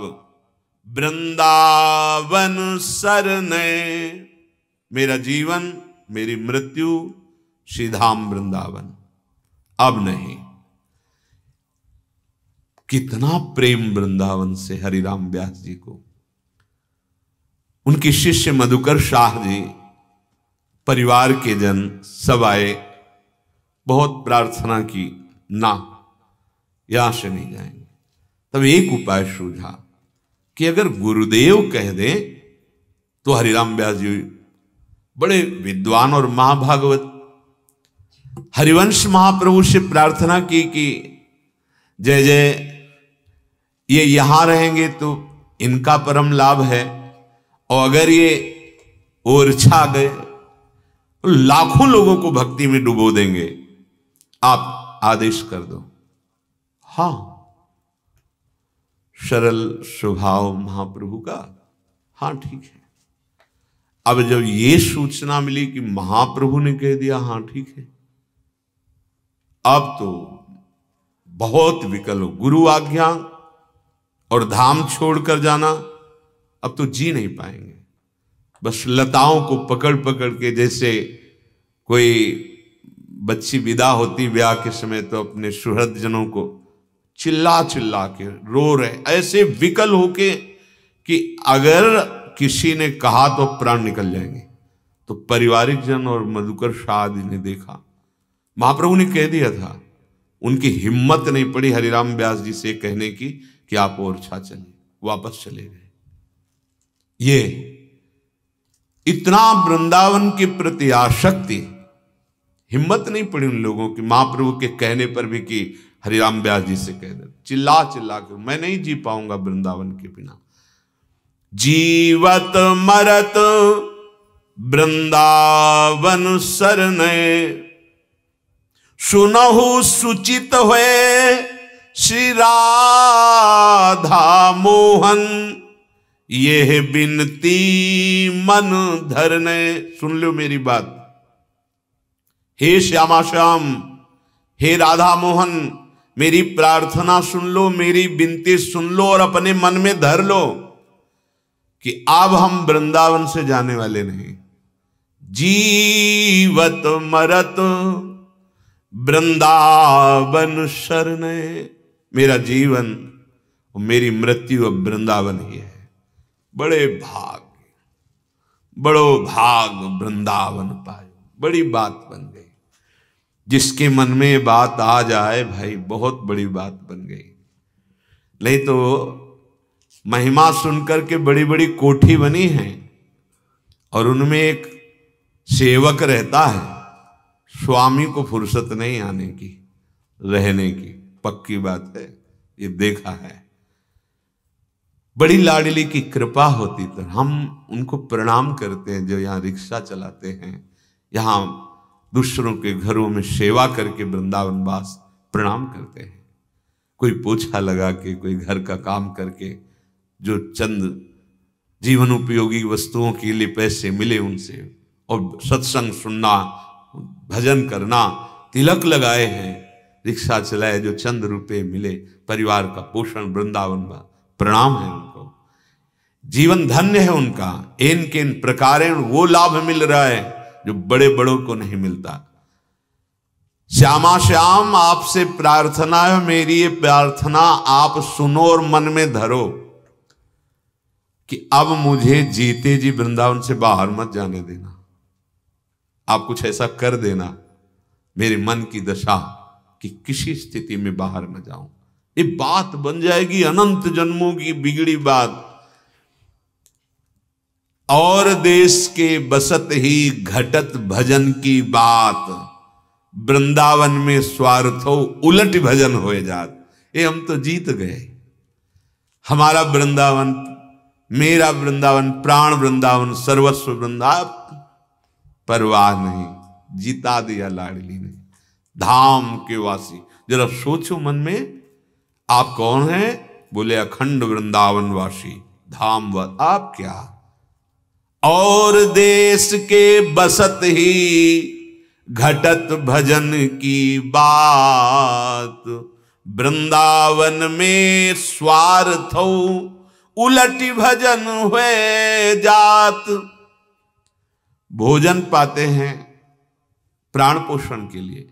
वृंदावन सर ने मेरा जीवन मेरी मृत्यु श्रीधाम वृंदावन अब नहीं कितना प्रेम वृंदावन से हरिराम व्यास जी को उनके शिष्य मधुकर शाह जी परिवार के जन सब आए बहुत प्रार्थना की ना यहां से नहीं जाएंगे तब एक उपाय सूझा कि अगर गुरुदेव कह दें तो हरिराम व्यास जी बड़े विद्वान और महाभागवत हरिवंश महाप्रभु से प्रार्थना की कि जय जय ये यहां रहेंगे तो इनका परम लाभ है और अगर ये ओरछा गए लाखों लोगों को भक्ति में डुबो देंगे आप आदेश कर दो हां सरल स्वभाव महाप्रभु का हां ठीक है अब जब ये सूचना मिली कि महाप्रभु ने कह दिया हां ठीक है अब तो बहुत विकल हो गुरु आज्ञा और धाम छोड़कर जाना अब तो जी नहीं पाएंगे बस लताओं को पकड़ पकड़ के जैसे कोई बच्ची विदा होती ब्याह के समय तो अपने सुहृद जनों को चिल्ला चिल्ला के रो रहे ऐसे विकल होके कि अगर किसी ने कहा तो प्राण निकल जाएंगे तो पारिवारिक जन और मधुकर शाह ने देखा महाप्रभु ने कह दिया था उनकी हिम्मत नहीं पड़ी हरिराम व्यास जी से कहने की कि आप छा चले वापस चले गए ये इतना वृंदावन के प्रति आशक्ति हिम्मत नहीं पड़ी उन लोगों की महाप्रभु के कहने पर भी कि हरिराम व्यास जी से कह दे चिल्ला चिल्ला के मैं नहीं जी पाऊंगा वृंदावन के बिना जीवत मरत वृंदावन शरण सुनहु सुचित हुए श्री राधा मोहन ये बिनती मन धरने सुन लो मेरी बात हे श्यामा श्याम हे राधा मोहन मेरी प्रार्थना सुन लो मेरी बिनती सुन लो और अपने मन में धर लो कि अब हम वृंदावन से जाने वाले नहीं जीवत मरत वृंदावन शरण मेरा जीवन और मेरी मृत्यु अब वृंदावन ही है बड़े भाग बड़ो भाग वृंदावन पायो बड़ी बात बन गई जिसके मन में बात आ जाए भाई बहुत बड़ी बात बन गई नहीं तो महिमा सुनकर के बड़ी बड़ी कोठी बनी है और उनमें एक सेवक रहता है स्वामी को फुर्सत नहीं आने की रहने की पक्की बात है ये देखा है बड़ी लाडली की कृपा होती तो हम उनको प्रणाम करते हैं जो यहाँ रिक्शा चलाते हैं यहाँ दूसरों के घरों में सेवा करके वृंदावन वास प्रणाम करते हैं कोई पोछा लगा के कोई घर का काम करके जो चंद जीवन उपयोगी वस्तुओं के लिए पैसे मिले उनसे और सत्संग सुनना भजन करना तिलक लगाए हैं रिक्शा चलाए जो चंद रुपए मिले परिवार का पोषण वृंदावन प्रणाम है जीवन धन्य है उनका एन केन प्रकार वो लाभ मिल रहा है जो बड़े बड़ों को नहीं मिलता श्यामा श्याम आपसे प्रार्थना है मेरी ये प्रार्थना आप सुनो और मन में धरो कि अब मुझे जीते जी वृंदावन से बाहर मत जाने देना आप कुछ ऐसा कर देना मेरे मन की दशा कि किसी स्थिति में बाहर न जाऊं ये बात बन जाएगी अनंत जन्मों की बिगड़ी बात और देश के बसत ही घटत भजन की बात वृंदावन में स्वार्थो उलट भजन हो जात ये हम तो जीत गए हमारा वृंदावन मेरा वृंदावन प्राण वृंदावन सर्वस्व वृंदाव परवाह नहीं जीता दिया लाडली ने धाम के वासी जरा सोचो मन में आप कौन हैं बोले अखंड वृंदावन वासी धाम व वा, आप क्या और देश के बसत ही घटत भजन की बात वृंदावन में स्वार्थ उलट भजन हुए जात भोजन पाते हैं प्राण पोषण के लिए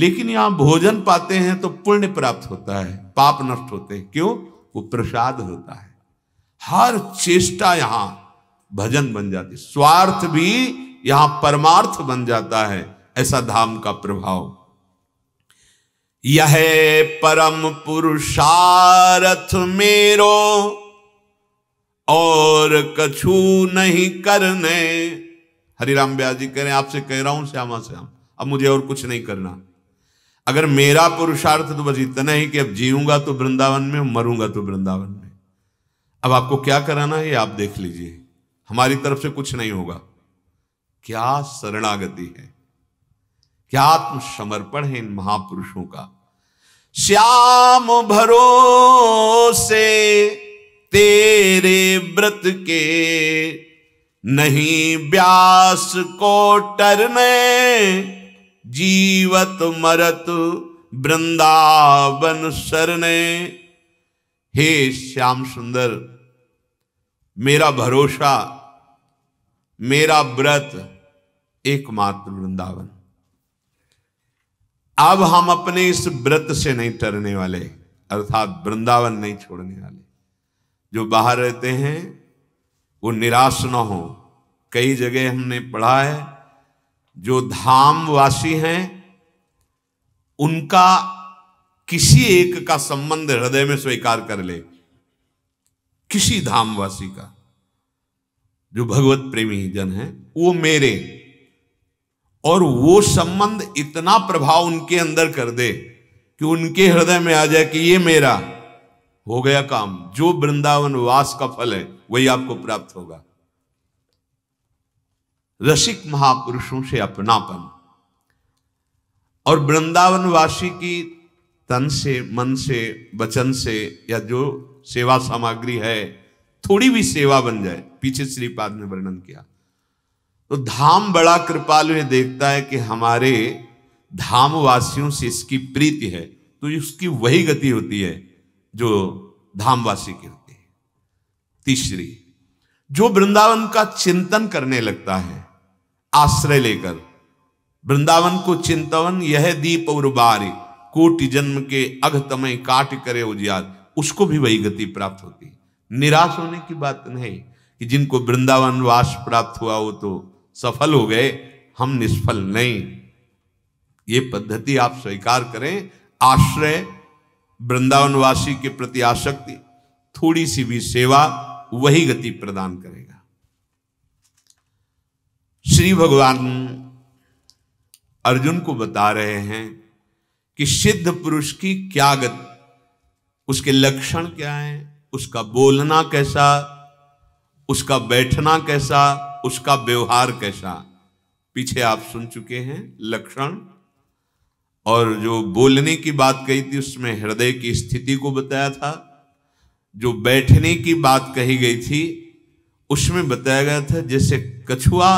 लेकिन यहां भोजन पाते हैं तो पुण्य प्राप्त होता है पाप नष्ट होते हैं क्यों वो प्रसाद होता है हर चेष्टा यहां भजन बन जाती स्वार्थ भी यहां परमार्थ बन जाता है ऐसा धाम का प्रभाव यह परम पुरुषार्थ मेरो और कछु नहीं करने हरिराम ब्यास जी कह रहे हैं आपसे कह रहा हूं श्यामा श्याम अब मुझे और कुछ नहीं करना अगर मेरा पुरुषार्थ तो बस इतना ही कि अब जीऊंगा तो वृंदावन में मरूंगा तो वृंदावन में अब आपको क्या कराना है आप देख लीजिए हमारी तरफ से कुछ नहीं होगा क्या शरणागति है क्या आत्मसमर्पण है इन महापुरुषों का श्याम भरोसे तेरे व्रत के नहीं व्यास को टरने जीवत मरत वृंदावन शरणे हे श्याम सुंदर मेरा भरोसा मेरा व्रत एकमात्र वृंदावन अब हम अपने इस व्रत से नहीं टरने वाले अर्थात वृंदावन नहीं छोड़ने वाले जो बाहर रहते हैं वो निराश न हो कई जगह हमने पढ़ा है जो धाम वासी हैं उनका किसी एक का संबंध हृदय में स्वीकार कर ले किसी धामवासी का जो भगवत प्रेमी जन है वो मेरे और वो संबंध इतना प्रभाव उनके अंदर कर दे कि उनके हृदय में आ जाए कि ये मेरा हो गया काम जो वृंदावन वास का फल है वही आपको प्राप्त होगा रसिक महापुरुषों से अपनापन और वृंदावन वासी की तन से मन से वचन से या जो सेवा सामग्री है थोड़ी भी सेवा बन जाए पीछे श्रीपाद ने वर्णन किया तो धाम बड़ा कृपालु ये देखता है कि हमारे धाम वासियों से इसकी प्रीति है तो उसकी वही गति होती है जो धामवासी की होती है तीसरी जो वृंदावन का चिंतन करने लगता है आश्रय लेकर वृंदावन को चिंतवन यह दीप और बारी कोटि जन्म के अघतमय काट करे उजियार उसको भी वही गति प्राप्त होती निराश होने की बात नहीं कि जिनको वृंदावन वास प्राप्त हुआ वो तो सफल हो गए हम निष्फल नहीं ये पद्धति आप स्वीकार करें आश्रय वृंदावनवासी के प्रति आसक्ति थोड़ी सी भी सेवा वही गति प्रदान करेगा श्री भगवान अर्जुन को बता रहे हैं कि सिद्ध पुरुष की क्या गति उसके लक्षण क्या है उसका बोलना कैसा उसका बैठना कैसा उसका व्यवहार कैसा पीछे आप सुन चुके हैं लक्षण और जो बोलने की बात कही थी उसमें हृदय की स्थिति को बताया था जो बैठने की बात कही गई थी उसमें बताया गया था जैसे कछुआ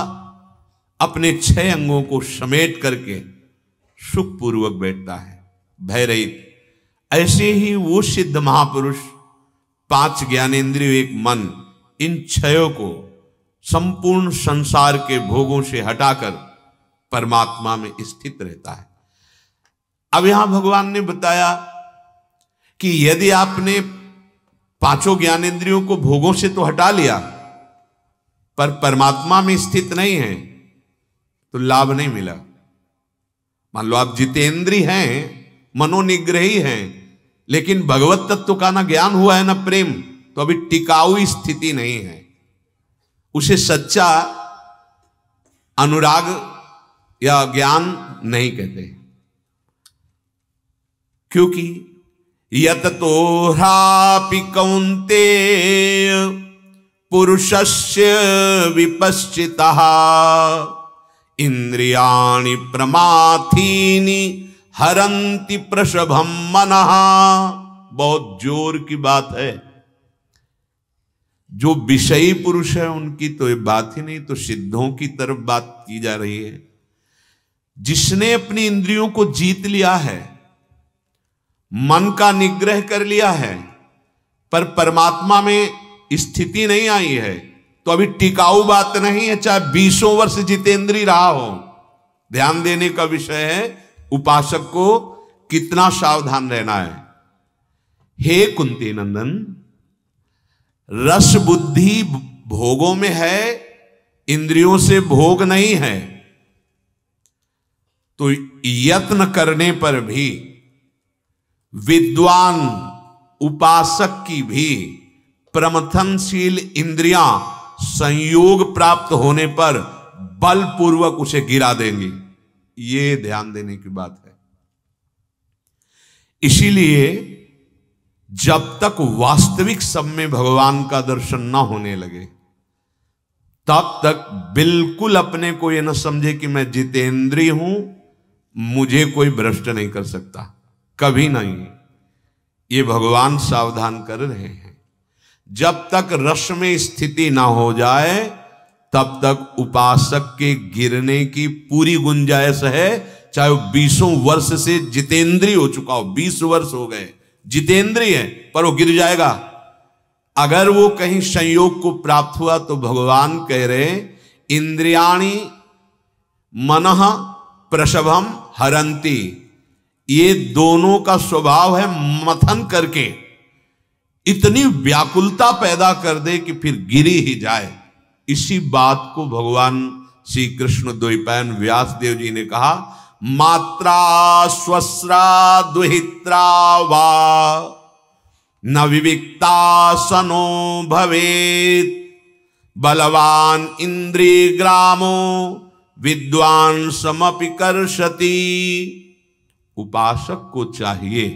अपने छह अंगों को समेट करके सुखपूर्वक बैठता है भय रहित ऐसे ही वो सिद्ध महापुरुष पांच ज्ञानेन्द्रिय एक मन इन क्षयों को संपूर्ण संसार के भोगों से हटाकर परमात्मा में स्थित रहता है अब यहां भगवान ने बताया कि यदि आपने पांचों ज्ञानेंद्रियों को भोगों से तो हटा लिया पर परमात्मा में स्थित नहीं है तो लाभ नहीं मिला मान लो आप जितेंद्री हैं मनोनिग्रही हैं लेकिन भगवत तत्व का ना ज्ञान हुआ है ना प्रेम तो अभी टिकाऊ स्थिति नहीं है उसे सच्चा अनुराग या ज्ञान नहीं कहते क्योंकि यत तो ह्रापि कौंते पुरुषस्य विपश्चिता इंद्रियाणि प्रमाथीनि हरंति प्रसभम मन बहुत जोर की बात है जो विषयी पुरुष है उनकी तो ये बात ही नहीं तो सिद्धों की तरफ बात की जा रही है जिसने अपनी इंद्रियों को जीत लिया है मन का निग्रह कर लिया है पर परमात्मा में स्थिति नहीं आई है तो अभी टिकाऊ बात नहीं है चाहे बीसों वर्ष जितेंद्री रहा हो ध्यान देने का विषय है उपासक को कितना सावधान रहना है हे कुंती नंदन रस बुद्धि भोगों में है इंद्रियों से भोग नहीं है तो यत्न करने पर भी विद्वान उपासक की भी प्रमथनशील इंद्रियां संयोग प्राप्त होने पर बलपूर्वक उसे गिरा देंगी ये ध्यान देने की बात है इसीलिए जब तक वास्तविक सब में भगवान का दर्शन ना होने लगे तब तक बिल्कुल अपने को यह ना समझे कि मैं जितेंद्रीय हूं मुझे कोई भ्रष्ट नहीं कर सकता कभी नहीं ये भगवान सावधान कर रहे हैं जब तक रस में स्थिति ना हो जाए तब तक उपासक के गिरने की पूरी गुंजाइश है चाहे बीसों वर्ष से जितेंद्रीय हो चुका हो बीस वर्ष हो गए जितेंद्रिय है पर वो गिर जाएगा अगर वो कहीं संयोग को प्राप्त हुआ तो भगवान कह रहे इंद्रियाणी मन प्रसभम हरंती ये दोनों का स्वभाव है मथन करके इतनी व्याकुलता पैदा कर दे कि फिर गिरी ही जाए इसी बात को भगवान श्री कृष्ण द्वैपायन व्यास देव जी ने कहा मात्रा स्वस्रा दुहित्रा वा न विविक्ता सनो भवेत बलवान इंद्री ग्रामो विद्वान समपिकर्षति उपासक को चाहिए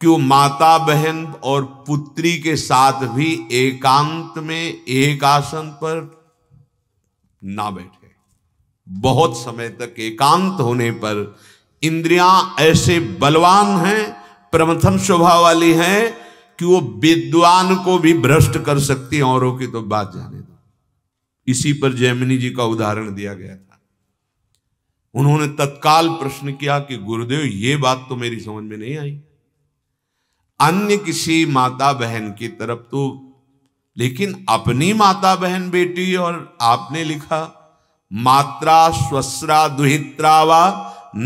कि वो माता बहन और पुत्री के साथ भी एकांत में एक आसन पर ना बैठे बहुत समय तक एकांत होने पर इंद्रियां ऐसे बलवान हैं प्रमथम शोभा वाली हैं कि वो विद्वान को भी भ्रष्ट कर सकती हैं औरों की तो बात जाने दो इसी पर जैमिनी जी का उदाहरण दिया गया था उन्होंने तत्काल प्रश्न किया कि गुरुदेव ये बात तो मेरी समझ में नहीं आई अन्य किसी माता बहन की तरफ तो लेकिन अपनी माता बहन बेटी और आपने लिखा मात्रा स्वस्रा दुहित्रा व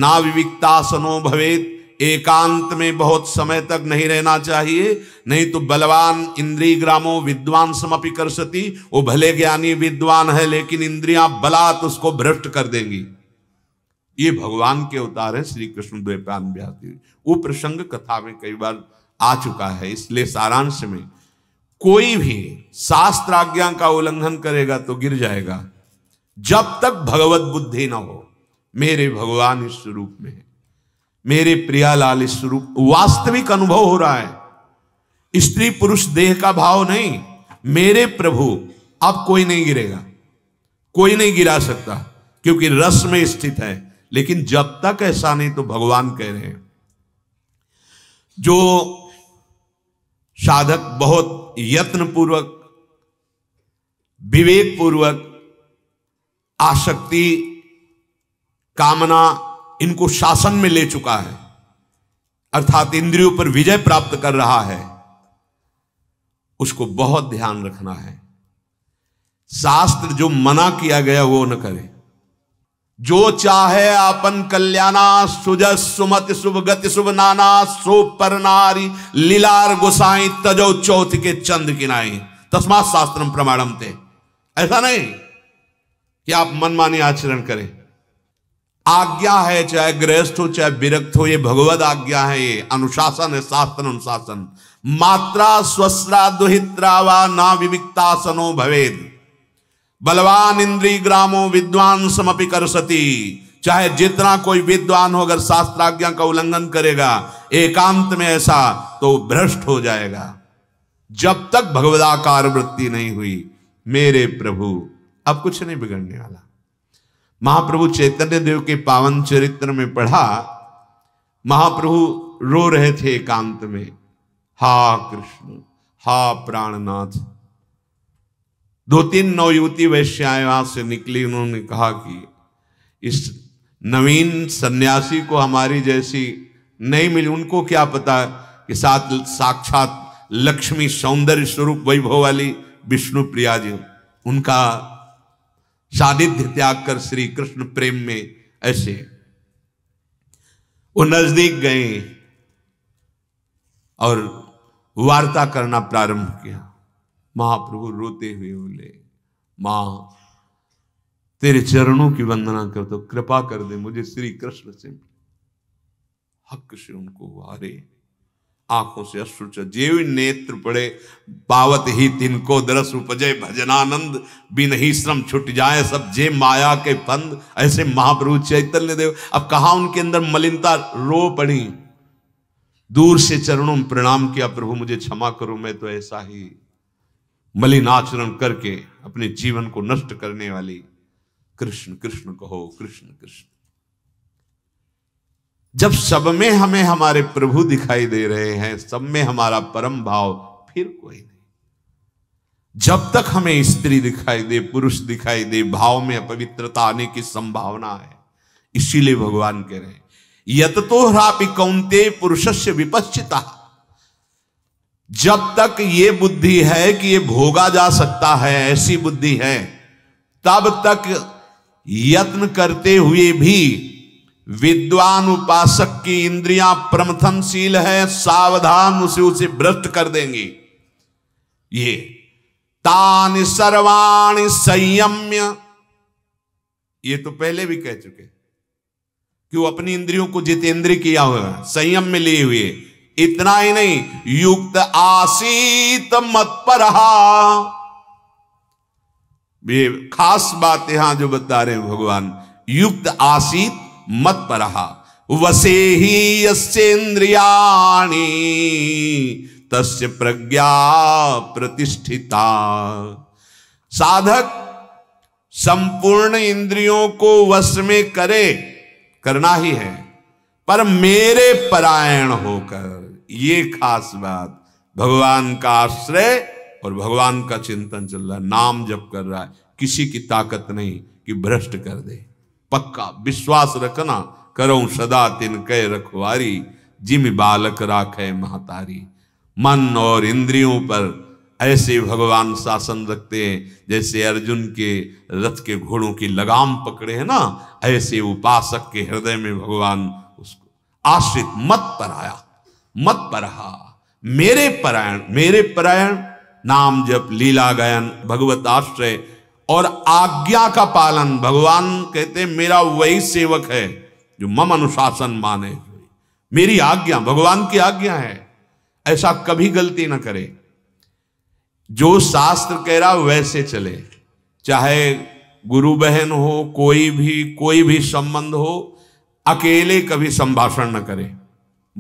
ना विविक्तासनो भवेत एकांत में बहुत समय तक नहीं रहना चाहिए नहीं तो बलवान इंद्री ग्रामो विद्वान समापि कर सती वो भले ज्ञानी विद्वान है लेकिन इंद्रियां बलात् उसको भ्रष्ट कर देंगी ये भगवान के अवतार है श्री कृष्ण द्वैपान बिहारी वो प्रसंग कथा में कई बार आ चुका है इसलिए सारांश में कोई भी शास्त्र आज्ञा का उल्लंघन करेगा तो गिर जाएगा जब तक भगवत बुद्धि ना हो मेरे भगवान इस स्वरूप में मेरे प्रियालाल इस स्वरूप वास्तविक अनुभव हो रहा है स्त्री पुरुष देह का भाव नहीं मेरे प्रभु अब कोई नहीं गिरेगा कोई नहीं गिरा सकता क्योंकि रस में स्थित है लेकिन जब तक ऐसा नहीं तो भगवान कह रहे हैं जो साधक बहुत यत्न पूर्वक विवेक पूर्वक आसक्ति कामना इनको शासन में ले चुका है अर्थात इंद्रियों पर विजय प्राप्त कर रहा है उसको बहुत ध्यान रखना है शास्त्र जो मना किया गया वो न करे जो चाहे अपन कल्याणा सुजस सुमत शुभ गति शुभ नाना सो पर नारी लीलार गोसाई तजो चौथ के चंद किनाई तस्मात शास्त्र प्रमाणम थे ऐसा नहीं कि आप मनमानी आचरण करें आज्ञा है चाहे गृहस्थ हो चाहे विरक्त हो ये भगवत आज्ञा है ये अनुशासन है शासन अनुशासन मात्रा स्वस्त्रा दुहित्रा व ना विविक्तासनो भवेद बलवान इंद्री ग्रामो विद्वान समपि कर सती चाहे जितना कोई विद्वान हो अगर शास्त्राज्ञा का उल्लंघन करेगा एकांत में ऐसा तो भ्रष्ट हो जाएगा जब तक भगवदाकार वृत्ति नहीं हुई मेरे प्रभु अब कुछ नहीं बिगड़ने वाला महाप्रभु चैतन्य देव के पावन चरित्र में पढ़ा महाप्रभु रो रहे थे एकांत में हा कृष्ण हा प्राणनाथ दो तीन नवयुवती वैश्याएं वहां से निकली उन्होंने कहा कि इस नवीन सन्यासी को हमारी जैसी नहीं मिली उनको क्या पता कि साथ साक्षात लक्ष्मी सौंदर्य स्वरूप वैभव वाली विष्णु प्रिया जी उनका सानिध्य त्याग कर श्री कृष्ण प्रेम में ऐसे वो नजदीक गए और वार्ता करना प्रारंभ किया महाप्रभु रोते हुए बोले मां तेरे चरणों की वंदना कर दो कृपा कर दे मुझे श्री कृष्ण से हक से उनको हारे आंखों से अश्रु जेव नेत्र पड़े पावत ही तिनको दरस उपजय भजनानंद बिन ही श्रम छुट जाए सब जे माया के फंद ऐसे महाप्रभु चैतन्य देव अब कहा उनके अंदर मलिनता रो पड़ी दूर से चरणों में प्रणाम किया प्रभु मुझे क्षमा करो मैं तो ऐसा ही मलिन आचरण करके अपने जीवन को नष्ट करने वाली कृष्ण कृष्ण कहो कृष्ण कृष्ण जब सब में हमें हमारे प्रभु दिखाई दे रहे हैं सब में हमारा परम भाव फिर कोई नहीं जब तक हमें स्त्री दिखाई दे पुरुष दिखाई दे भाव में अपवित्रता आने की संभावना है इसीलिए भगवान कह रहे हैं यत तो हरापि कौंते पुरुष से विपश्चिता जब तक ये बुद्धि है कि ये भोगा जा सकता है ऐसी बुद्धि है तब तक यत्न करते हुए भी विद्वान उपासक की इंद्रियां प्रमथनशील है सावधान उसे उसे भ्रष्ट कर देंगी ये तान सर्वाणि संयम्य ये तो पहले भी कह चुके कि वो अपनी इंद्रियों को जितेंद्रिय किया हुआ संयम में लिए हुए इतना ही नहीं युक्त आसीत मत पर खास बात यहां जो बता रहे हैं भगवान युक्त आसीत मत पर वसे ही यस्ेन्द्रिया तस्य प्रज्ञा प्रतिष्ठिता साधक संपूर्ण इंद्रियों को वश में करे करना ही है पर मेरे परायण होकर ये खास बात भगवान का आश्रय और भगवान का चिंतन चल रहा है नाम जप कर रहा है किसी की ताकत नहीं कि भ्रष्ट कर दे पक्का विश्वास रखना करो सदा तिन कह रखवारी जिम बालक है महातारी मन और इंद्रियों पर ऐसे भगवान शासन रखते हैं जैसे अर्जुन के रथ के घोड़ों की लगाम पकड़े हैं ना ऐसे उपासक के हृदय में भगवान उसको आश्रित मत पर आया मत परहा मेरे परायण मेरे परायण नाम जप लीला गायन भगवत आश्रय और आज्ञा का पालन भगवान कहते मेरा वही सेवक है जो मम अनुशासन माने मेरी आज्ञा भगवान की आज्ञा है ऐसा कभी गलती ना करे जो शास्त्र कह रहा वैसे चले चाहे गुरु बहन हो कोई भी कोई भी संबंध हो अकेले कभी संभाषण न करे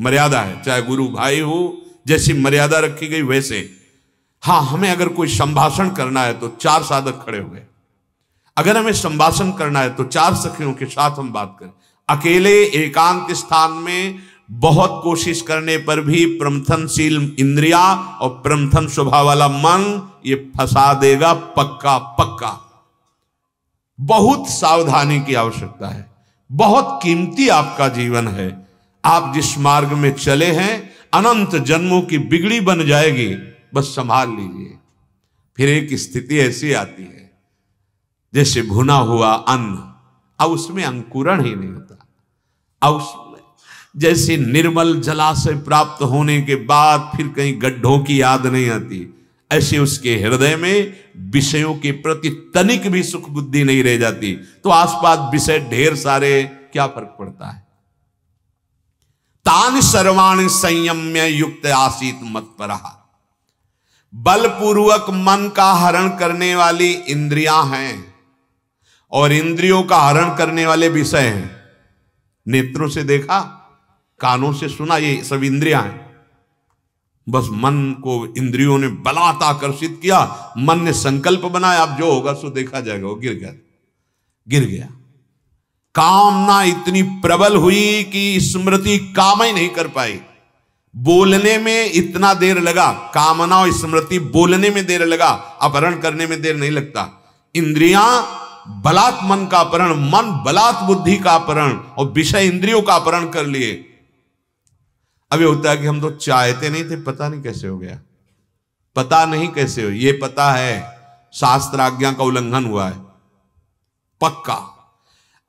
मर्यादा है चाहे गुरु भाई हो जैसी मर्यादा रखी गई वैसे हाँ हमें अगर कोई संभाषण करना है तो चार साधक खड़े हो गए अगर हमें संभाषण करना है तो चार सखियों के साथ हम बात करें अकेले एकांत स्थान में बहुत कोशिश करने पर भी प्रमथनशील इंद्रिया और प्रमथन स्वभाव वाला मन ये फंसा देगा पक्का पक्का बहुत सावधानी की आवश्यकता है बहुत कीमती आपका जीवन है आप जिस मार्ग में चले हैं अनंत जन्मों की बिगड़ी बन जाएगी बस संभाल लीजिए फिर एक स्थिति ऐसी आती है जैसे भुना हुआ अन्न अब उसमें अंकुरण ही नहीं होता अब उसमें जैसे निर्मल जलाशय प्राप्त होने के बाद फिर कहीं गड्ढों की याद नहीं आती ऐसे उसके हृदय में विषयों के प्रति तनिक भी सुख बुद्धि नहीं रह जाती तो आसपास विषय ढेर सारे क्या फर्क पड़ता है तान सर्वाण संयम्य युक्त आसित मत पर बलपूर्वक मन का हरण करने वाली इंद्रियां हैं और इंद्रियों का हरण करने वाले विषय हैं नेत्रों से देखा कानों से सुना ये सब इंद्रियां हैं बस मन को इंद्रियों ने बलात् आकर्षित किया मन ने संकल्प बनाया अब जो होगा सो देखा जाएगा वो गिर गया गिर गया कामना इतनी प्रबल हुई कि स्मृति काम ही नहीं कर पाई बोलने में इतना देर लगा कामना और स्मृति बोलने में देर लगा अपहरण करने में देर नहीं लगता इंद्रिया बलात् मन का अपहरण मन बलात् बुद्धि का अपहरण और विषय इंद्रियों का अपहरण कर लिए अभी होता है कि हम तो चाहते नहीं थे पता नहीं कैसे हो गया पता नहीं कैसे हो ये पता है शास्त्र आज्ञा का उल्लंघन हुआ है पक्का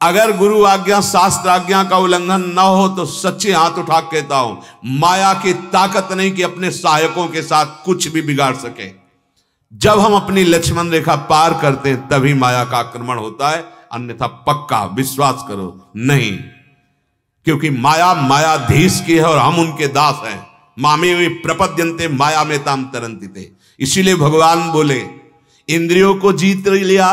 अगर गुरु आज्ञा शास्त्र आज्ञा का उल्लंघन न हो तो सच्चे हाथ उठा कहता हूं माया की ताकत नहीं कि अपने सहायकों के साथ कुछ भी बिगाड़ सके जब हम अपनी लक्ष्मण रेखा पार करते हैं तभी माया का आक्रमण होता है अन्यथा पक्का विश्वास करो नहीं क्योंकि माया मायाधीश की है और हम उनके दास हैं मामे में प्रपद्यंते माया में ताम तरंती थे इसीलिए भगवान बोले इंद्रियों को जीत लिया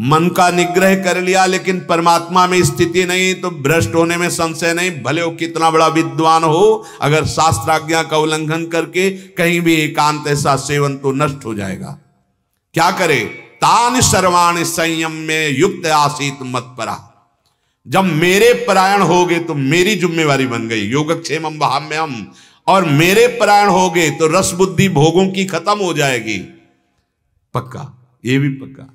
मन का निग्रह कर लिया लेकिन परमात्मा में स्थिति नहीं तो भ्रष्ट होने में संशय नहीं भले वो कितना बड़ा विद्वान हो अगर शास्त्राज्ञा का उल्लंघन करके कहीं भी एकांत ऐसा सेवन तो नष्ट हो जाएगा क्या करे तान सर्वाण संयम में युक्त आसित मत परा जब मेरे परायण गए तो मेरी जिम्मेवारी बन गई योगक्षेम हम और मेरे परायण हो गए तो रस बुद्धि भोगों की खत्म हो जाएगी पक्का ये भी पक्का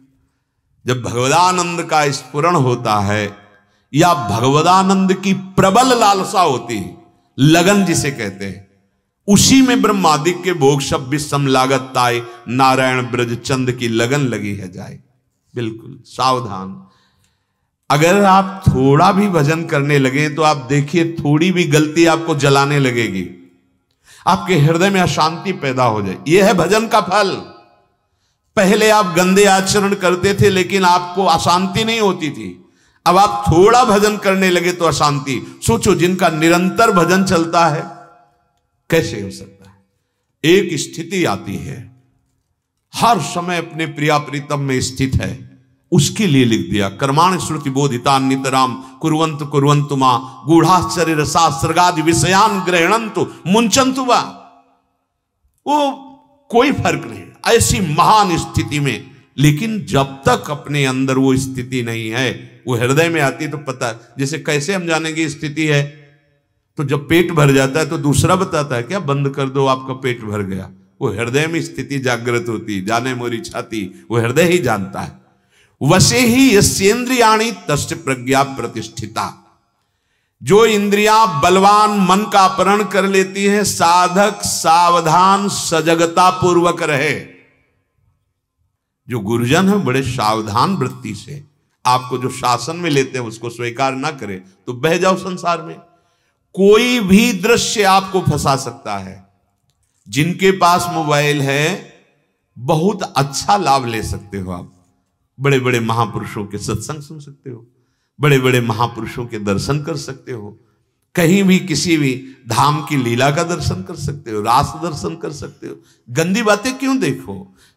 जब भगवदानंद का स्फुरण होता है या भगवदानंद की प्रबल लालसा होती है लगन जिसे कहते हैं उसी में ब्रह्मादिक के भोग विषम समलागत ताय नारायण ब्रज चंद की लगन लगी है जाए बिल्कुल सावधान अगर आप थोड़ा भी भजन करने लगे तो आप देखिए थोड़ी भी गलती आपको जलाने लगेगी आपके हृदय में अशांति पैदा हो जाए यह है भजन का फल पहले आप गंदे आचरण करते थे लेकिन आपको अशांति नहीं होती थी अब आप थोड़ा भजन करने लगे तो अशांति सोचो जिनका निरंतर भजन चलता है कैसे हो सकता है एक स्थिति आती है हर समय अपने प्रिया प्रीतम में स्थित है उसके लिए लिख दिया कर्माण श्रुति नित राम कुरवंत कुरवंतु मां गूढ़ाश्चर्य रसा विषयान ग्रहणंतु मुंचंतु वो कोई फर्क नहीं ऐसी महान स्थिति में लेकिन जब तक अपने अंदर वो स्थिति नहीं है वो हृदय में आती तो पता जैसे कैसे हम जानेंगे स्थिति है तो जब पेट भर जाता है तो दूसरा बताता है क्या बंद कर दो आपका पेट भर गया वो हृदय में स्थिति जागृत होती जाने मोरी छाती वो हृदय ही जानता है वसे ही यसेन्द्रियाणी तस् प्रज्ञा प्रतिष्ठिता जो इंद्रियां बलवान मन का अपहरण कर लेती हैं साधक सावधान सजगता पूर्वक रहे जो गुरुजन है बड़े सावधान वृत्ति से आपको जो शासन में लेते हैं उसको स्वीकार ना करें तो बह जाओ संसार में कोई भी दृश्य आपको फंसा सकता है जिनके पास मोबाइल है बहुत अच्छा लाभ ले सकते हो आप बड़े बड़े महापुरुषों के सत्संग सुन सकते हो बड़े बड़े महापुरुषों के दर्शन कर सकते हो कहीं भी किसी भी धाम की लीला का दर्शन कर सकते हो रास दर्शन कर सकते हो गंदी बातें क्यों देखो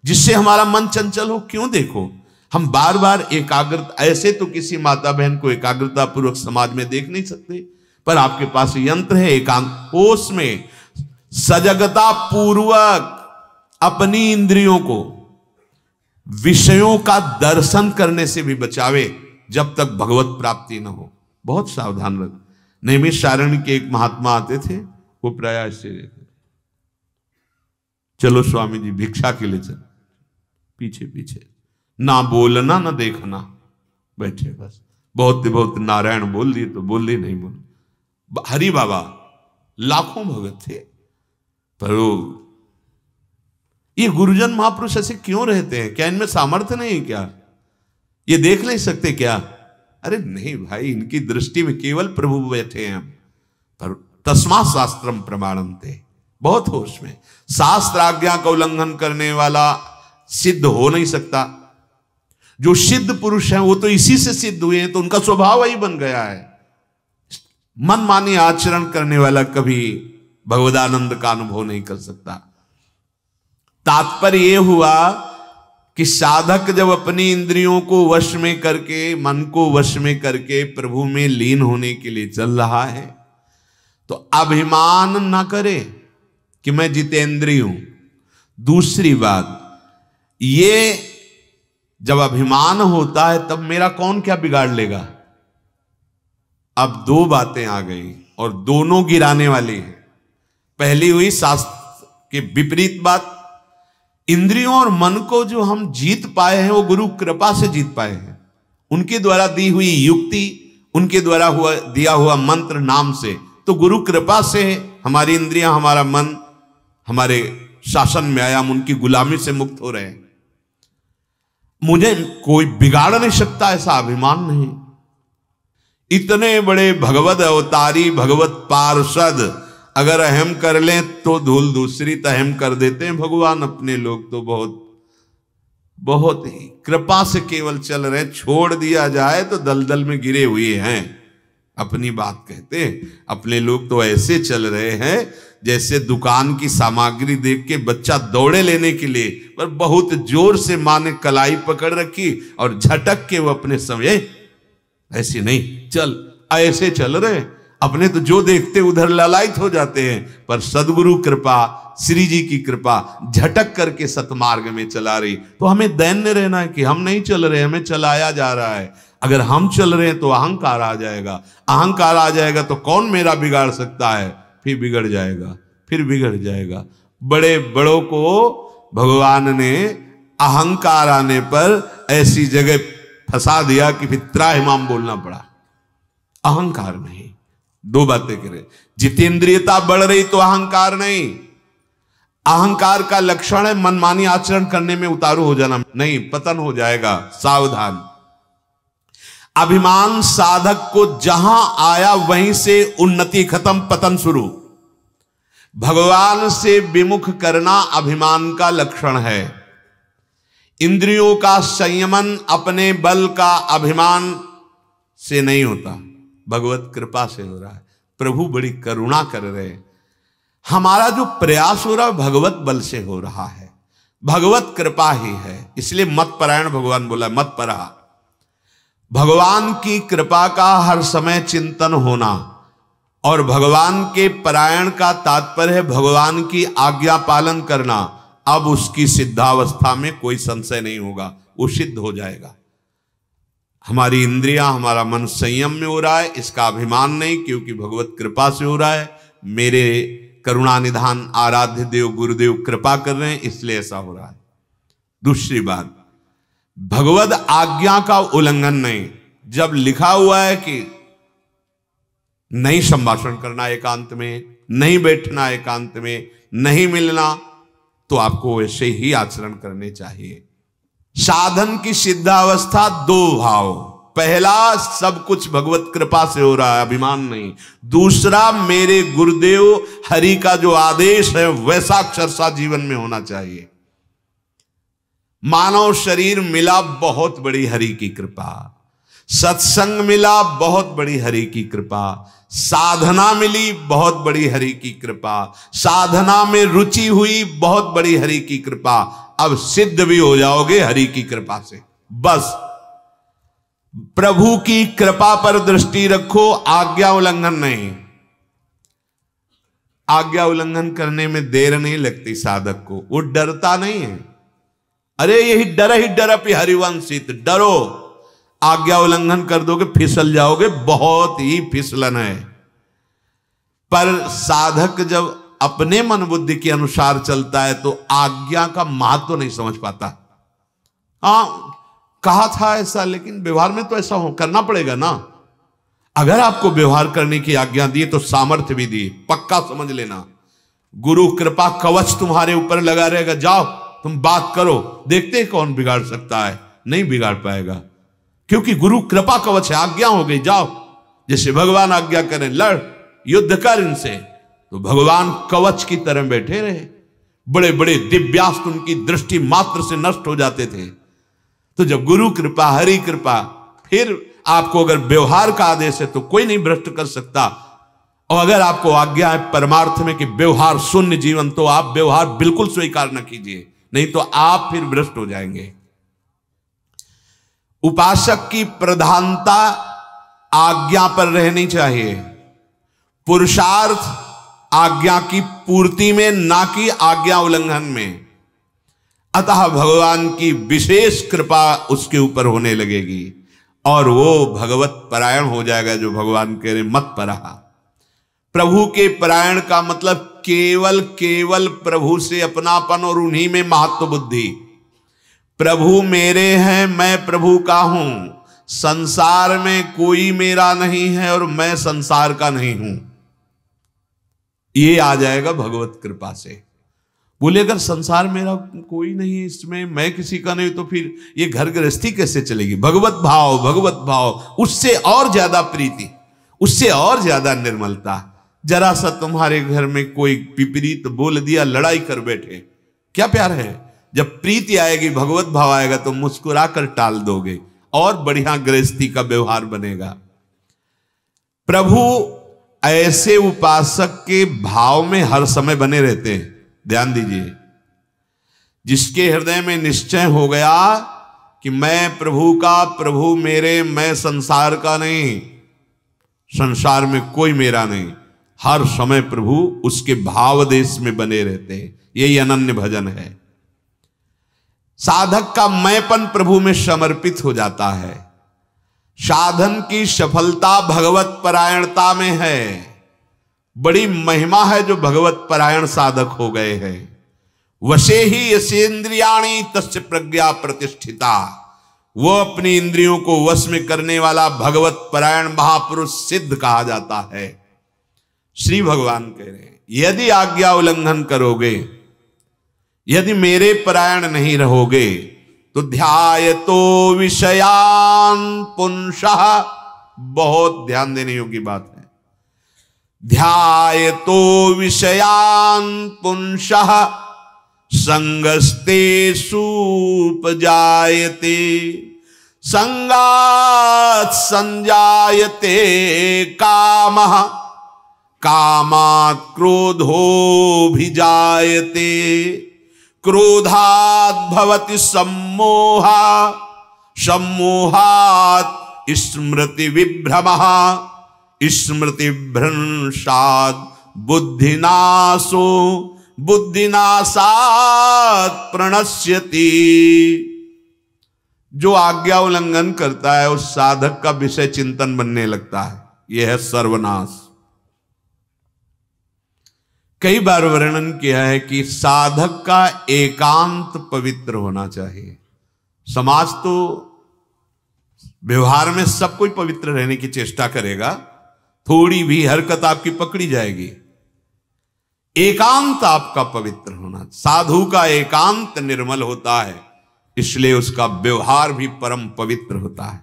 जिससे हमारा मन चंचल हो क्यों देखो हम बार बार एकाग्रता ऐसे तो किसी माता बहन को एकाग्रता पूर्वक समाज में देख नहीं सकते पर आपके पास यंत्र है एकांत होश में सजगता पूर्वक अपनी इंद्रियों को विषयों का दर्शन करने से भी बचावे जब तक भगवत प्राप्ति न हो बहुत सावधान रख नैमित सारण के एक महात्मा आते थे वो प्रयास से चलो स्वामी जी भिक्षा के लिए चल पीछे पीछे ना बोलना ना देखना बैठे बस बहुत बहुत नारायण बोल दिए तो बोल दिए नहीं बोल हरि बाबा लाखों भगत थे पर वो ये गुरुजन महापुरुष ऐसे क्यों रहते हैं क्या इनमें सामर्थ्य नहीं है क्या ये देख नहीं सकते क्या अरे नहीं भाई इनकी दृष्टि में केवल प्रभु बैठे हैं पर तस्मा शास्त्रम प्रमाणम थे बहुत होश में शास्त्र आज्ञा का उल्लंघन करने वाला सिद्ध हो नहीं सकता जो सिद्ध पुरुष हैं वो तो इसी से सिद्ध हुए हैं तो उनका स्वभाव ही बन गया है मनमानी आचरण करने वाला कभी भगवदानंद का अनुभव नहीं कर सकता तात्पर्य यह हुआ कि साधक जब अपनी इंद्रियों को वश में करके मन को वश में करके प्रभु में लीन होने के लिए चल रहा है तो अभिमान ना करे कि मैं जितेंद्रिय हूं दूसरी बात ये जब अभिमान होता है तब मेरा कौन क्या बिगाड़ लेगा अब दो बातें आ गई और दोनों गिराने वाली हैं पहली हुई शास्त्र के विपरीत बात इंद्रियों और मन को जो हम जीत पाए हैं वो गुरु कृपा से जीत पाए हैं उनके द्वारा दी हुई युक्ति उनके द्वारा हुआ दिया हुआ मंत्र नाम से तो गुरु कृपा से हमारी इंद्रियां हमारा मन हमारे शासन में आया हम उनकी गुलामी से मुक्त हो रहे हैं मुझे कोई बिगाड़ नहीं सकता ऐसा अभिमान नहीं इतने बड़े भगवत अवतारी भगवत पार्षद अगर अहम कर लें तो धूल दूसरी तहम तो कर देते हैं भगवान अपने लोग तो बहुत बहुत ही कृपा से केवल चल रहे छोड़ दिया जाए तो दलदल में गिरे हुए हैं अपनी बात कहते अपने लोग तो ऐसे चल रहे हैं जैसे दुकान की सामग्री देख के बच्चा दौड़े लेने के लिए पर बहुत जोर से माँ ने कलाई पकड़ रखी और झटक के वो अपने समय ऐसे नहीं चल ऐसे चल रहे अपने तो जो देखते उधर ललायत हो जाते हैं पर सदगुरु कृपा श्री जी की कृपा झटक करके सतमार्ग में चला रही तो हमें दैन्य रहना है कि हम नहीं चल रहे हमें चलाया जा रहा है अगर हम चल रहे हैं तो अहंकार आ जाएगा अहंकार आ जाएगा तो कौन मेरा बिगाड़ सकता है फिर बिगड़ जाएगा फिर बिगड़ जाएगा बड़े बड़ों को भगवान ने अहंकार आने पर ऐसी जगह फंसा दिया कि फिर त्राहिमाम बोलना पड़ा अहंकार नहीं दो बातें करें जितेंद्रियता बढ़ रही तो अहंकार नहीं अहंकार का लक्षण है मनमानी आचरण करने में उतारू हो जाना नहीं पतन हो जाएगा सावधान अभिमान साधक को जहां आया वहीं से उन्नति खत्म पतन शुरू भगवान से विमुख करना अभिमान का लक्षण है इंद्रियों का संयमन अपने बल का अभिमान से नहीं होता भगवत कृपा से हो रहा है प्रभु बड़ी करुणा कर रहे हैं हमारा जो प्रयास हो रहा है भगवत बल से हो रहा है भगवत कृपा ही है इसलिए मत परायण भगवान बोला मत परा भगवान की कृपा का हर समय चिंतन होना और भगवान के परायण का तात्पर्य है भगवान की आज्ञा पालन करना अब उसकी सिद्धावस्था में कोई संशय नहीं होगा वो सिद्ध हो जाएगा हमारी इंद्रिया हमारा मन संयम में हो रहा है इसका अभिमान नहीं क्योंकि भगवत कृपा से हो रहा है मेरे करुणा निधान आराध्य देव गुरुदेव कृपा कर रहे हैं इसलिए ऐसा हो रहा है दूसरी बात भगवत आज्ञा का उल्लंघन नहीं जब लिखा हुआ है कि नहीं संभाषण करना एकांत में नहीं बैठना एकांत में नहीं मिलना तो आपको वैसे ही आचरण करने चाहिए साधन की सिद्धावस्था दो भाव पहला सब कुछ भगवत कृपा से हो रहा है अभिमान नहीं दूसरा मेरे गुरुदेव हरि का जो आदेश है वैसा अक्षरसा जीवन में होना चाहिए मानव शरीर मिला बहुत बड़ी हरि की कृपा सत्संग मिला बहुत बड़ी हरि की कृपा साधना मिली बहुत बड़ी हरि की कृपा साधना में रुचि हुई बहुत बड़ी हरि की कृपा अब सिद्ध भी हो जाओगे हरि की कृपा से बस प्रभु की कृपा पर दृष्टि रखो आज्ञा उल्लंघन नहीं आज्ञा उल्लंघन करने में देर नहीं लगती साधक को वो डरता नहीं है अरे यही डर ही डर अपी हरिवंशित डरो आज्ञा उल्लंघन कर दोगे फिसल जाओगे बहुत ही फिसलन है पर साधक जब अपने मन बुद्धि के अनुसार चलता है तो आज्ञा का महत्व तो नहीं समझ पाता आ, हाँ, कहा था ऐसा लेकिन व्यवहार में तो ऐसा हो करना पड़ेगा ना अगर आपको व्यवहार करने की आज्ञा दी तो सामर्थ्य भी दी पक्का समझ लेना गुरु कृपा कवच तुम्हारे ऊपर लगा रहेगा जाओ तुम बात करो देखते कौन बिगाड़ सकता है नहीं बिगाड़ पाएगा क्योंकि गुरु कृपा कवच है आज्ञा हो गई जाओ जैसे भगवान आज्ञा करें लड़ युद्ध कर इनसे तो भगवान कवच की तरह बैठे रहे बड़े बड़े दिव्यास्त उनकी दृष्टि मात्र से नष्ट हो जाते थे तो जब गुरु कृपा हरि कृपा फिर आपको अगर व्यवहार का आदेश है तो कोई नहीं भ्रष्ट कर सकता और अगर आपको आज्ञा है परमार्थ में कि व्यवहार शून्य जीवन तो आप व्यवहार बिल्कुल स्वीकार न कीजिए नहीं तो आप फिर भ्रष्ट हो जाएंगे उपासक की प्रधानता आज्ञा पर रहनी चाहिए पुरुषार्थ आज्ञा की पूर्ति में ना कि आज्ञा उल्लंघन में अतः भगवान की विशेष कृपा उसके ऊपर होने लगेगी और वो भगवत परायण हो जाएगा जो भगवान कह रहे मत रहा प्रभु के परायण का मतलब केवल केवल प्रभु से अपनापन और उन्हीं में महत्व बुद्धि प्रभु मेरे हैं मैं प्रभु का हूं संसार में कोई मेरा नहीं है और मैं संसार का नहीं हूं ये आ जाएगा भगवत कृपा से बोले अगर संसार मेरा कोई नहीं है इसमें मैं किसी का नहीं तो फिर ये घर गृहस्थी कैसे चलेगी भगवत भाव भगवत भाव उससे और ज्यादा प्रीति उससे और ज्यादा निर्मलता जरा सा तुम्हारे घर में कोई विपरीत बोल दिया लड़ाई कर बैठे क्या प्यार है जब प्रीति आएगी भगवत भाव आएगा तो मुस्कुरा कर टाल दोगे और बढ़िया गृहस्थी का व्यवहार बनेगा प्रभु ऐसे उपासक के भाव में हर समय बने रहते हैं ध्यान दीजिए जिसके हृदय में निश्चय हो गया कि मैं प्रभु का प्रभु मेरे मैं संसार का नहीं संसार में कोई मेरा नहीं हर समय प्रभु उसके भाव देश में बने रहते हैं यही अनन्य भजन है साधक का मैपन प्रभु में समर्पित हो जाता है साधन की सफलता भगवत परायणता में है बड़ी महिमा है जो भगवत परायण साधक हो गए हैं वशे ही इंद्रियाणी तस् प्रज्ञा प्रतिष्ठिता वो अपनी इंद्रियों को वश में करने वाला भगवत परायण महापुरुष सिद्ध कहा जाता है श्री भगवान कह रहे हैं यदि आज्ञा उल्लंघन करोगे यदि मेरे परायण नहीं रहोगे तो ध्याय तो विषयान पुंश बहुत ध्यान देने योग्य बात है ध्याय तो विषयान पुंश संगस्ते सूप जायते संगात संजायते कामः भी जायते क्रोधात भवति सम्मोहा सम्मोहात स्मृति विभ्रम स्मृति भ्रंशाद बुद्धिनाशो बुद्धिनाशात प्रणश्यति जो आज्ञा उल्लंघन करता है उस साधक का विषय चिंतन बनने लगता है यह है सर्वनाश कई बार वर्णन किया है कि साधक का एकांत पवित्र होना चाहिए समाज तो व्यवहार में सब कोई पवित्र रहने की चेष्टा करेगा थोड़ी भी हरकत आपकी पकड़ी जाएगी एकांत आपका पवित्र होना साधु का एकांत निर्मल होता है इसलिए उसका व्यवहार भी परम पवित्र होता है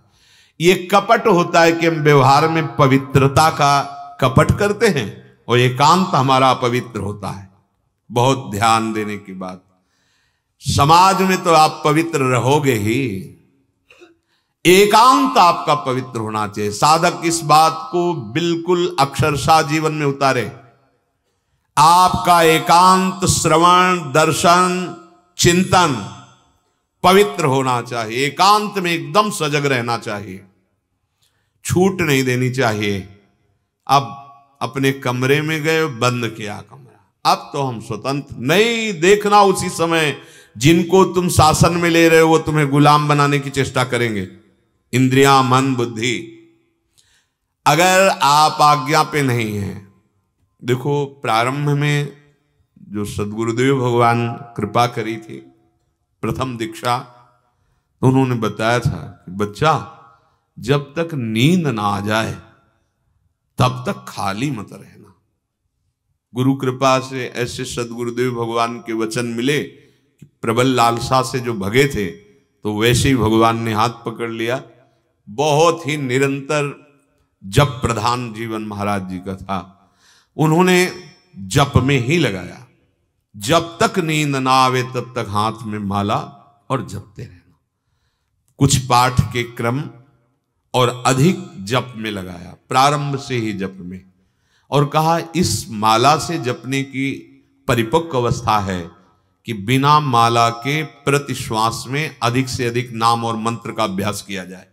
ये कपट होता है कि हम व्यवहार में पवित्रता का कपट करते हैं और एकांत हमारा पवित्र होता है बहुत ध्यान देने की बात समाज में तो आप पवित्र रहोगे ही एकांत आपका पवित्र होना चाहिए साधक इस बात को बिल्कुल अक्षरशा जीवन में उतारे आपका एकांत श्रवण दर्शन चिंतन पवित्र होना चाहिए एकांत में एकदम सजग रहना चाहिए छूट नहीं देनी चाहिए अब अपने कमरे में गए बंद किया कमरा अब तो हम स्वतंत्र नहीं देखना उसी समय जिनको तुम शासन में ले रहे हो वो तुम्हें गुलाम बनाने की चेष्टा करेंगे इंद्रिया मन बुद्धि अगर आप आज्ञा पे नहीं हैं देखो प्रारंभ में जो सदगुरुदेव भगवान कृपा करी थी प्रथम दीक्षा तो उन्होंने बताया था कि बच्चा जब तक नींद ना आ जाए तब तक खाली मत रहना गुरु कृपा से ऐसे सदगुरुदेव भगवान के वचन मिले कि प्रबल लालसा से जो भगे थे तो वैसे ही भगवान ने हाथ पकड़ लिया बहुत ही निरंतर जप प्रधान जीवन महाराज जी का था उन्होंने जप में ही लगाया जब तक नींद ना आवे तब तक हाथ में माला और जपते रहना कुछ पाठ के क्रम और अधिक जप में लगाया प्रारंभ से ही जप में और कहा इस माला से जपने की परिपक्व अवस्था है कि बिना माला के प्रतिश्वास में अधिक से अधिक नाम और मंत्र का अभ्यास किया जाए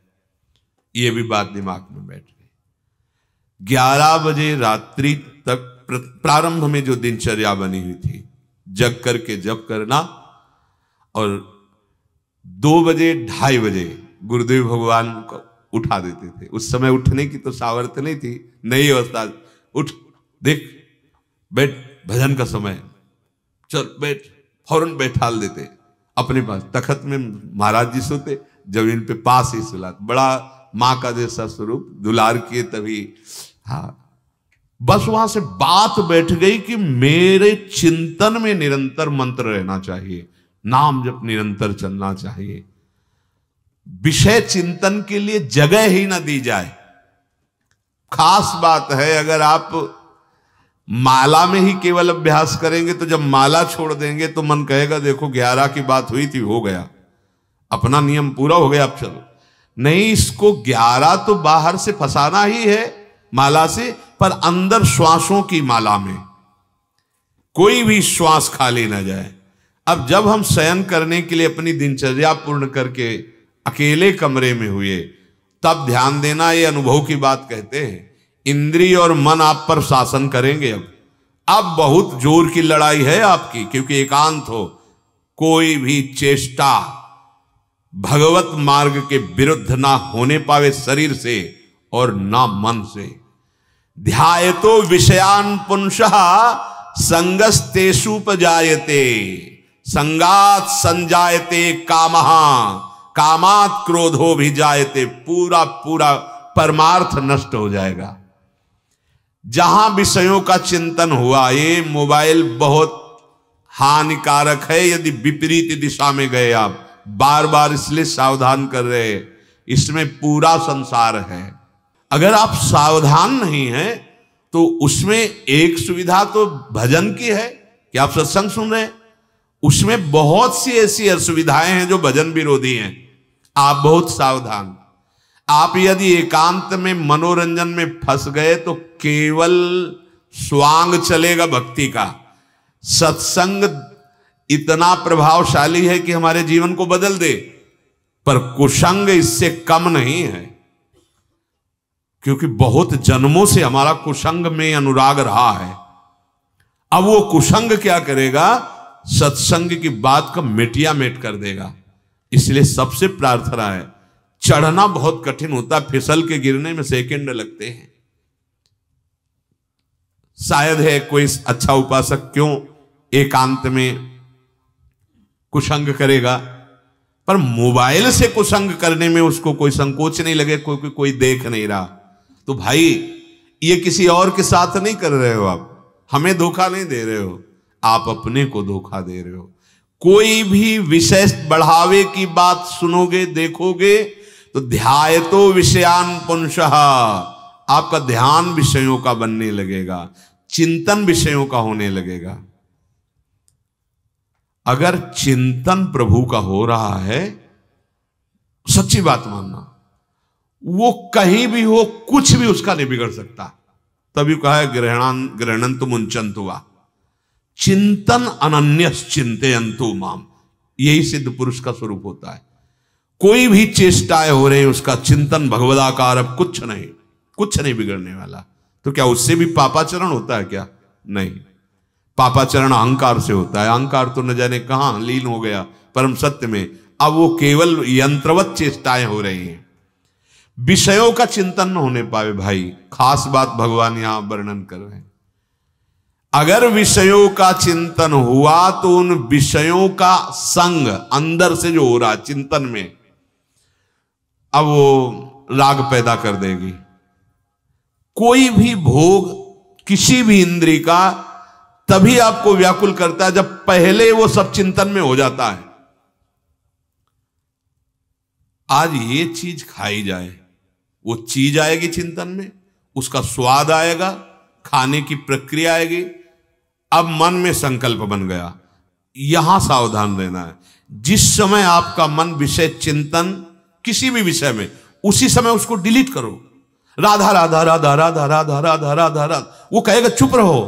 ये भी बात दिमाग में बैठ गई ग्यारह बजे रात्रि तक प्रारंभ में जो दिनचर्या बनी हुई थी जग करके जप करना और दो बजे ढाई बजे गुरुदेव भगवान को उठा देते थे उस समय उठने की तो सावर्थ नहीं थी नई अवस्था उठ देख बैठ भजन का समय चल बैठ फौरन बैठाल देते अपने पास तखत में महाराज जी सोते जमीन पे पास ही सुला बड़ा माँ का जैसा स्वरूप दुलार किए तभी हाँ बस वहां से बात बैठ गई कि मेरे चिंतन में निरंतर मंत्र रहना चाहिए नाम जब निरंतर चलना चाहिए विषय चिंतन के लिए जगह ही ना दी जाए खास बात है अगर आप माला में ही केवल अभ्यास करेंगे तो जब माला छोड़ देंगे तो मन कहेगा देखो ग्यारह की बात हुई थी हो गया अपना नियम पूरा हो गया आप चलो नहीं इसको ग्यारह तो बाहर से फंसाना ही है माला से पर अंदर श्वासों की माला में कोई भी श्वास खाली ना जाए अब जब हम शयन करने के लिए अपनी दिनचर्या पूर्ण करके अकेले कमरे में हुए तब ध्यान देना ये अनुभव की बात कहते हैं इंद्रिय और मन आप पर शासन करेंगे अब अब बहुत जोर की लड़ाई है आपकी क्योंकि एकांत हो कोई भी चेष्टा भगवत मार्ग के विरुद्ध ना होने पावे शरीर से और ना मन से ध्याय तो विषयान पुंश संगस्तेषु जायते संगात संजायते कामहा कामात हो भी जाए थे पूरा पूरा परमार्थ नष्ट हो जाएगा जहां विषयों का चिंतन हुआ ये मोबाइल बहुत हानिकारक है यदि विपरीत दिशा में गए आप बार बार इसलिए सावधान कर रहे हैं इसमें पूरा संसार है अगर आप सावधान नहीं है तो उसमें एक सुविधा तो भजन की है कि आप सत्संग सुन रहे हैं उसमें बहुत सी ऐसी असुविधाएं हैं जो भजन विरोधी हैं आप बहुत सावधान आप यदि एकांत में मनोरंजन में फंस गए तो केवल स्वांग चलेगा भक्ति का सत्संग इतना प्रभावशाली है कि हमारे जीवन को बदल दे पर कुसंग इससे कम नहीं है क्योंकि बहुत जन्मों से हमारा कुसंग में अनुराग रहा है अब वो कुसंग क्या करेगा सत्संग की बात का मिटिया मेट कर देगा इसलिए सबसे प्रार्थना है चढ़ना बहुत कठिन होता है फिसल के गिरने में सेकंड लगते हैं शायद है कोई अच्छा उपासक क्यों एकांत में कुशंग करेगा पर मोबाइल से कुशंग करने में उसको कोई संकोच नहीं लगे क्योंकि कोई, कोई देख नहीं रहा तो भाई ये किसी और के साथ नहीं कर रहे हो आप हमें धोखा नहीं दे रहे हो आप अपने को धोखा दे रहे हो कोई भी विशेष बढ़ावे की बात सुनोगे देखोगे तो ध्याय तो विषयान पुंश आपका ध्यान विषयों का बनने लगेगा चिंतन विषयों का होने लगेगा अगर चिंतन प्रभु का हो रहा है सच्ची बात मानना वो कहीं भी हो कुछ भी उसका नहीं बिगड़ सकता तभी कहा ग्रहण ग्रहणंत मुंचंत हुआ चिंतन अनन्य चिंतयंतु माम यही सिद्ध पुरुष का स्वरूप होता है कोई भी चेष्टाएं हो रही उसका चिंतन भगवदाकार अब कुछ नहीं कुछ नहीं बिगड़ने वाला तो क्या उससे भी पापाचरण होता है क्या नहीं पापाचरण अहंकार से होता है अहंकार तो न जाने कहा लीन हो गया परम सत्य में अब वो केवल यंत्रवत चेष्टाएं हो रही हैं विषयों का चिंतन न होने पावे भाई खास बात भगवान यहां वर्णन कर रहे हैं अगर विषयों का चिंतन हुआ तो उन विषयों का संग अंदर से जो हो रहा चिंतन में अब वो राग पैदा कर देगी कोई भी भोग किसी भी इंद्री का तभी आपको व्याकुल करता है जब पहले वो सब चिंतन में हो जाता है आज ये चीज खाई जाए वो चीज आएगी चिंतन में उसका स्वाद आएगा खाने की प्रक्रिया आएगी अब मन में संकल्प बन गया यहां सावधान रहना है जिस समय आपका मन विषय चिंतन किसी भी विषय में उसी समय उसको डिलीट करो राधा राधा राधा राधा राधा राधा राधा राधा वो कहेगा चुप रहो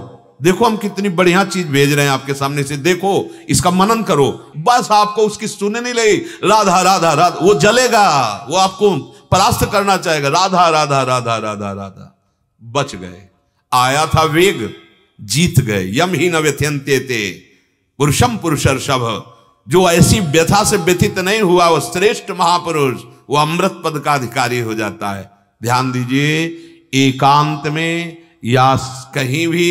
देखो हम कितनी बढ़िया चीज भेज रहे हैं आपके सामने से देखो इसका मनन करो बस आपको उसकी सुनने नहीं लगी राधा राधा राधा वो जलेगा वो आपको परास्त करना चाहेगा राधा राधा राधा राधा राधा बच गए आया था वेग जीत गए यम ही न थे पुरुषम पुरुषर्षभ जो ऐसी व्यथा से व्यथित नहीं हुआ वो श्रेष्ठ महापुरुष वो अमृत पद का अधिकारी हो जाता है ध्यान दीजिए एकांत में या कहीं भी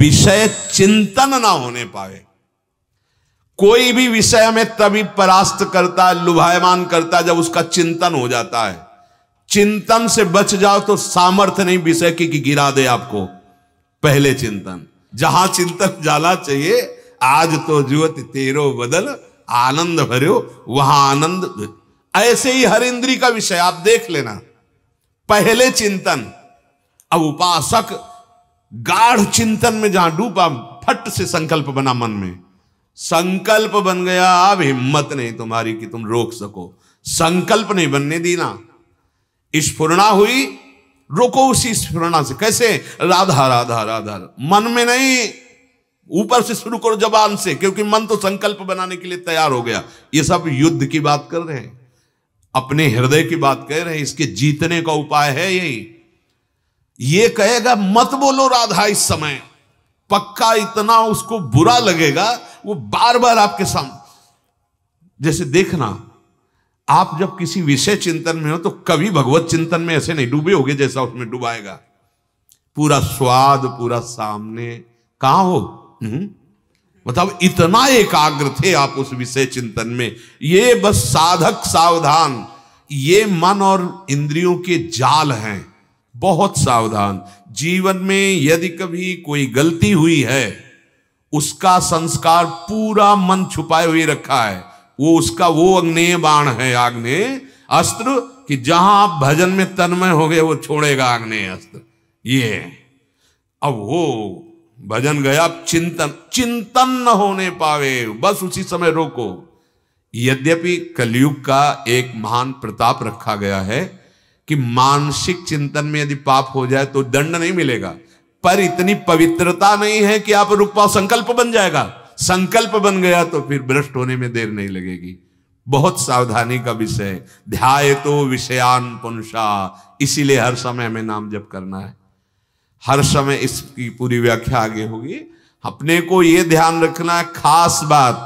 विषय चिंतन ना होने पाए कोई भी विषय में तभी परास्त करता है लुभायमान करता है जब उसका चिंतन हो जाता है चिंतन से बच जाओ तो सामर्थ्य नहीं विषय की गिरा दे आपको पहले चिंतन जहां चिंतन जाना चाहिए आज तो जीवत तेरो बदल आनंद भरो वहां आनंद ऐसे ही हर इंद्री का विषय आप देख लेना पहले चिंतन अब उपासक गाढ़ चिंतन में जहां डूबा फट से संकल्प बना मन में संकल्प बन गया अब हिम्मत नहीं तुम्हारी कि तुम रोक सको संकल्प नहीं बनने दीना स्फुरना हुई रोको उसी स्मरणा से कैसे राधा राधा राधा मन में नहीं ऊपर से शुरू करो जबान से क्योंकि मन तो संकल्प बनाने के लिए तैयार हो गया ये सब युद्ध की बात कर रहे हैं अपने हृदय की बात कह रहे हैं इसके जीतने का उपाय है यही ये कहेगा मत बोलो राधा इस समय पक्का इतना उसको बुरा लगेगा वो बार बार आपके सामने जैसे देखना आप जब किसी विषय चिंतन में हो तो कभी भगवत चिंतन में ऐसे नहीं डूबे होगे जैसा उसमें डुबाएगा पूरा स्वाद पूरा सामने कहा हो हम्म। मतलब इतना एकाग्र थे आप उस विषय चिंतन में ये बस साधक सावधान ये मन और इंद्रियों के जाल हैं बहुत सावधान जीवन में यदि कभी कोई गलती हुई है उसका संस्कार पूरा मन छुपाए हुए रखा है वो उसका वो अग्नेय बाण है आग्नेय अस्त्र कि जहां आप भजन में तन्मय हो गए वो छोड़ेगा आग्नेय अस्त्र ये अब वो भजन गया चिंतन चिंतन न होने पावे बस उसी समय रोको यद्यपि कलयुग का एक महान प्रताप रखा गया है कि मानसिक चिंतन में यदि पाप हो जाए तो दंड नहीं मिलेगा पर इतनी पवित्रता नहीं है कि आप रुक पाओ संकल्प बन जाएगा संकल्प बन गया तो फिर भ्रष्ट होने में देर नहीं लगेगी बहुत सावधानी का विषय ध्याय तो विषयान पुनुषा इसीलिए हर समय हमें नाम जप करना है हर समय इसकी पूरी व्याख्या आगे होगी अपने को यह ध्यान रखना है खास बात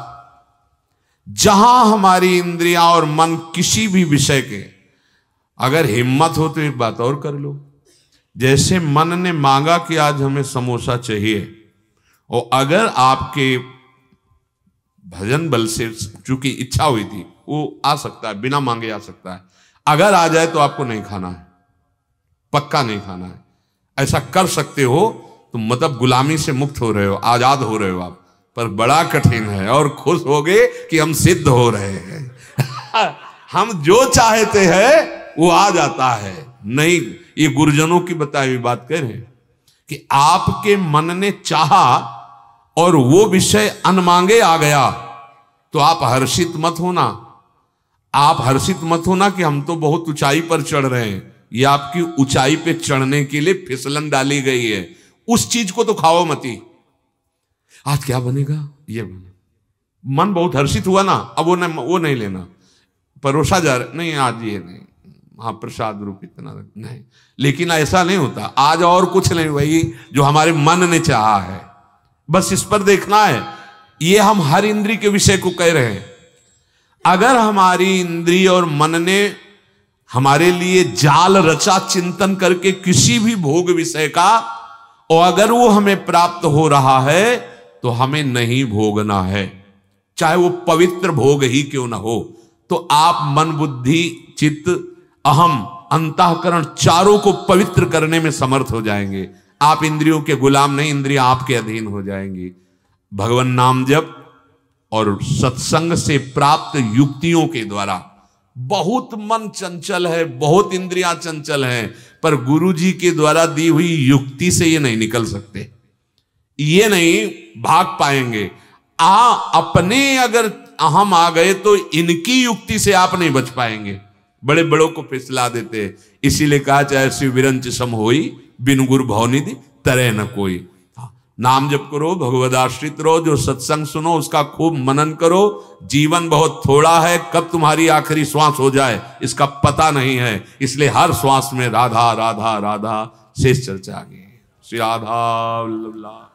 जहां हमारी इंद्रियां और मन किसी भी विषय के अगर हिम्मत हो तो एक बात और कर लो जैसे मन ने मांगा कि आज हमें समोसा चाहिए और अगर आपके भजन बल से चूंकि इच्छा हुई थी वो आ सकता है बिना मांगे आ सकता है अगर आ जाए तो आपको नहीं खाना है पक्का नहीं खाना है ऐसा कर सकते हो तो मतलब गुलामी से मुक्त हो रहे हो आजाद हो रहे हो आप पर बड़ा कठिन है और खुश हो गए कि हम सिद्ध हो रहे हैं हम जो चाहते हैं वो आ जाता है नहीं ये गुरुजनों की बताई हुई बात कह रहे कि आपके मन ने चाहा और वो विषय अनमांगे आ गया तो आप हर्षित मत होना आप हर्षित मत होना कि हम तो बहुत ऊंचाई पर चढ़ रहे हैं ये आपकी ऊंचाई पे चढ़ने के लिए फिसलन डाली गई है उस चीज को तो खाओ मती आज क्या बनेगा ये बने मन बहुत हर्षित हुआ ना अब वो नहीं वो नहीं लेना परोसा जा रहा नहीं आज ये नहीं हाँ प्रसाद रूप इतना नहीं लेकिन ऐसा नहीं होता आज और कुछ नहीं वही जो हमारे मन ने चाहा है बस इस पर देखना है ये हम हर इंद्री के विषय को कह रहे हैं अगर हमारी इंद्री और मन ने हमारे लिए जाल रचा चिंतन करके किसी भी भोग विषय का और अगर वो हमें प्राप्त हो रहा है तो हमें नहीं भोगना है चाहे वो पवित्र भोग ही क्यों ना हो तो आप मन बुद्धि चित्त अहम अंतकरण चारों को पवित्र करने में समर्थ हो जाएंगे आप इंद्रियों के गुलाम नहीं इंद्रिया आपके अधीन हो जाएंगी भगवान नाम जप और सत्संग से प्राप्त युक्तियों के द्वारा बहुत मन चंचल है बहुत इंद्रियां चंचल हैं पर गुरु जी के द्वारा दी हुई युक्ति से ये नहीं निकल सकते ये नहीं भाग पाएंगे आ अपने अगर हम आ गए तो इनकी युक्ति से आप नहीं बच पाएंगे बड़े बड़ों को फिसला देते इसीलिए कहा चाहे शिव विरंच सम हो बिन गुरु भवनिधि तरह न कोई हाँ, नाम जप करो भगवदाश्रित रहो जो सत्संग सुनो उसका खूब मनन करो जीवन बहुत थोड़ा है कब तुम्हारी आखिरी श्वास हो जाए इसका पता नहीं है इसलिए हर श्वास में राधा राधा राधा शेष चर्चा आगे श्री राधा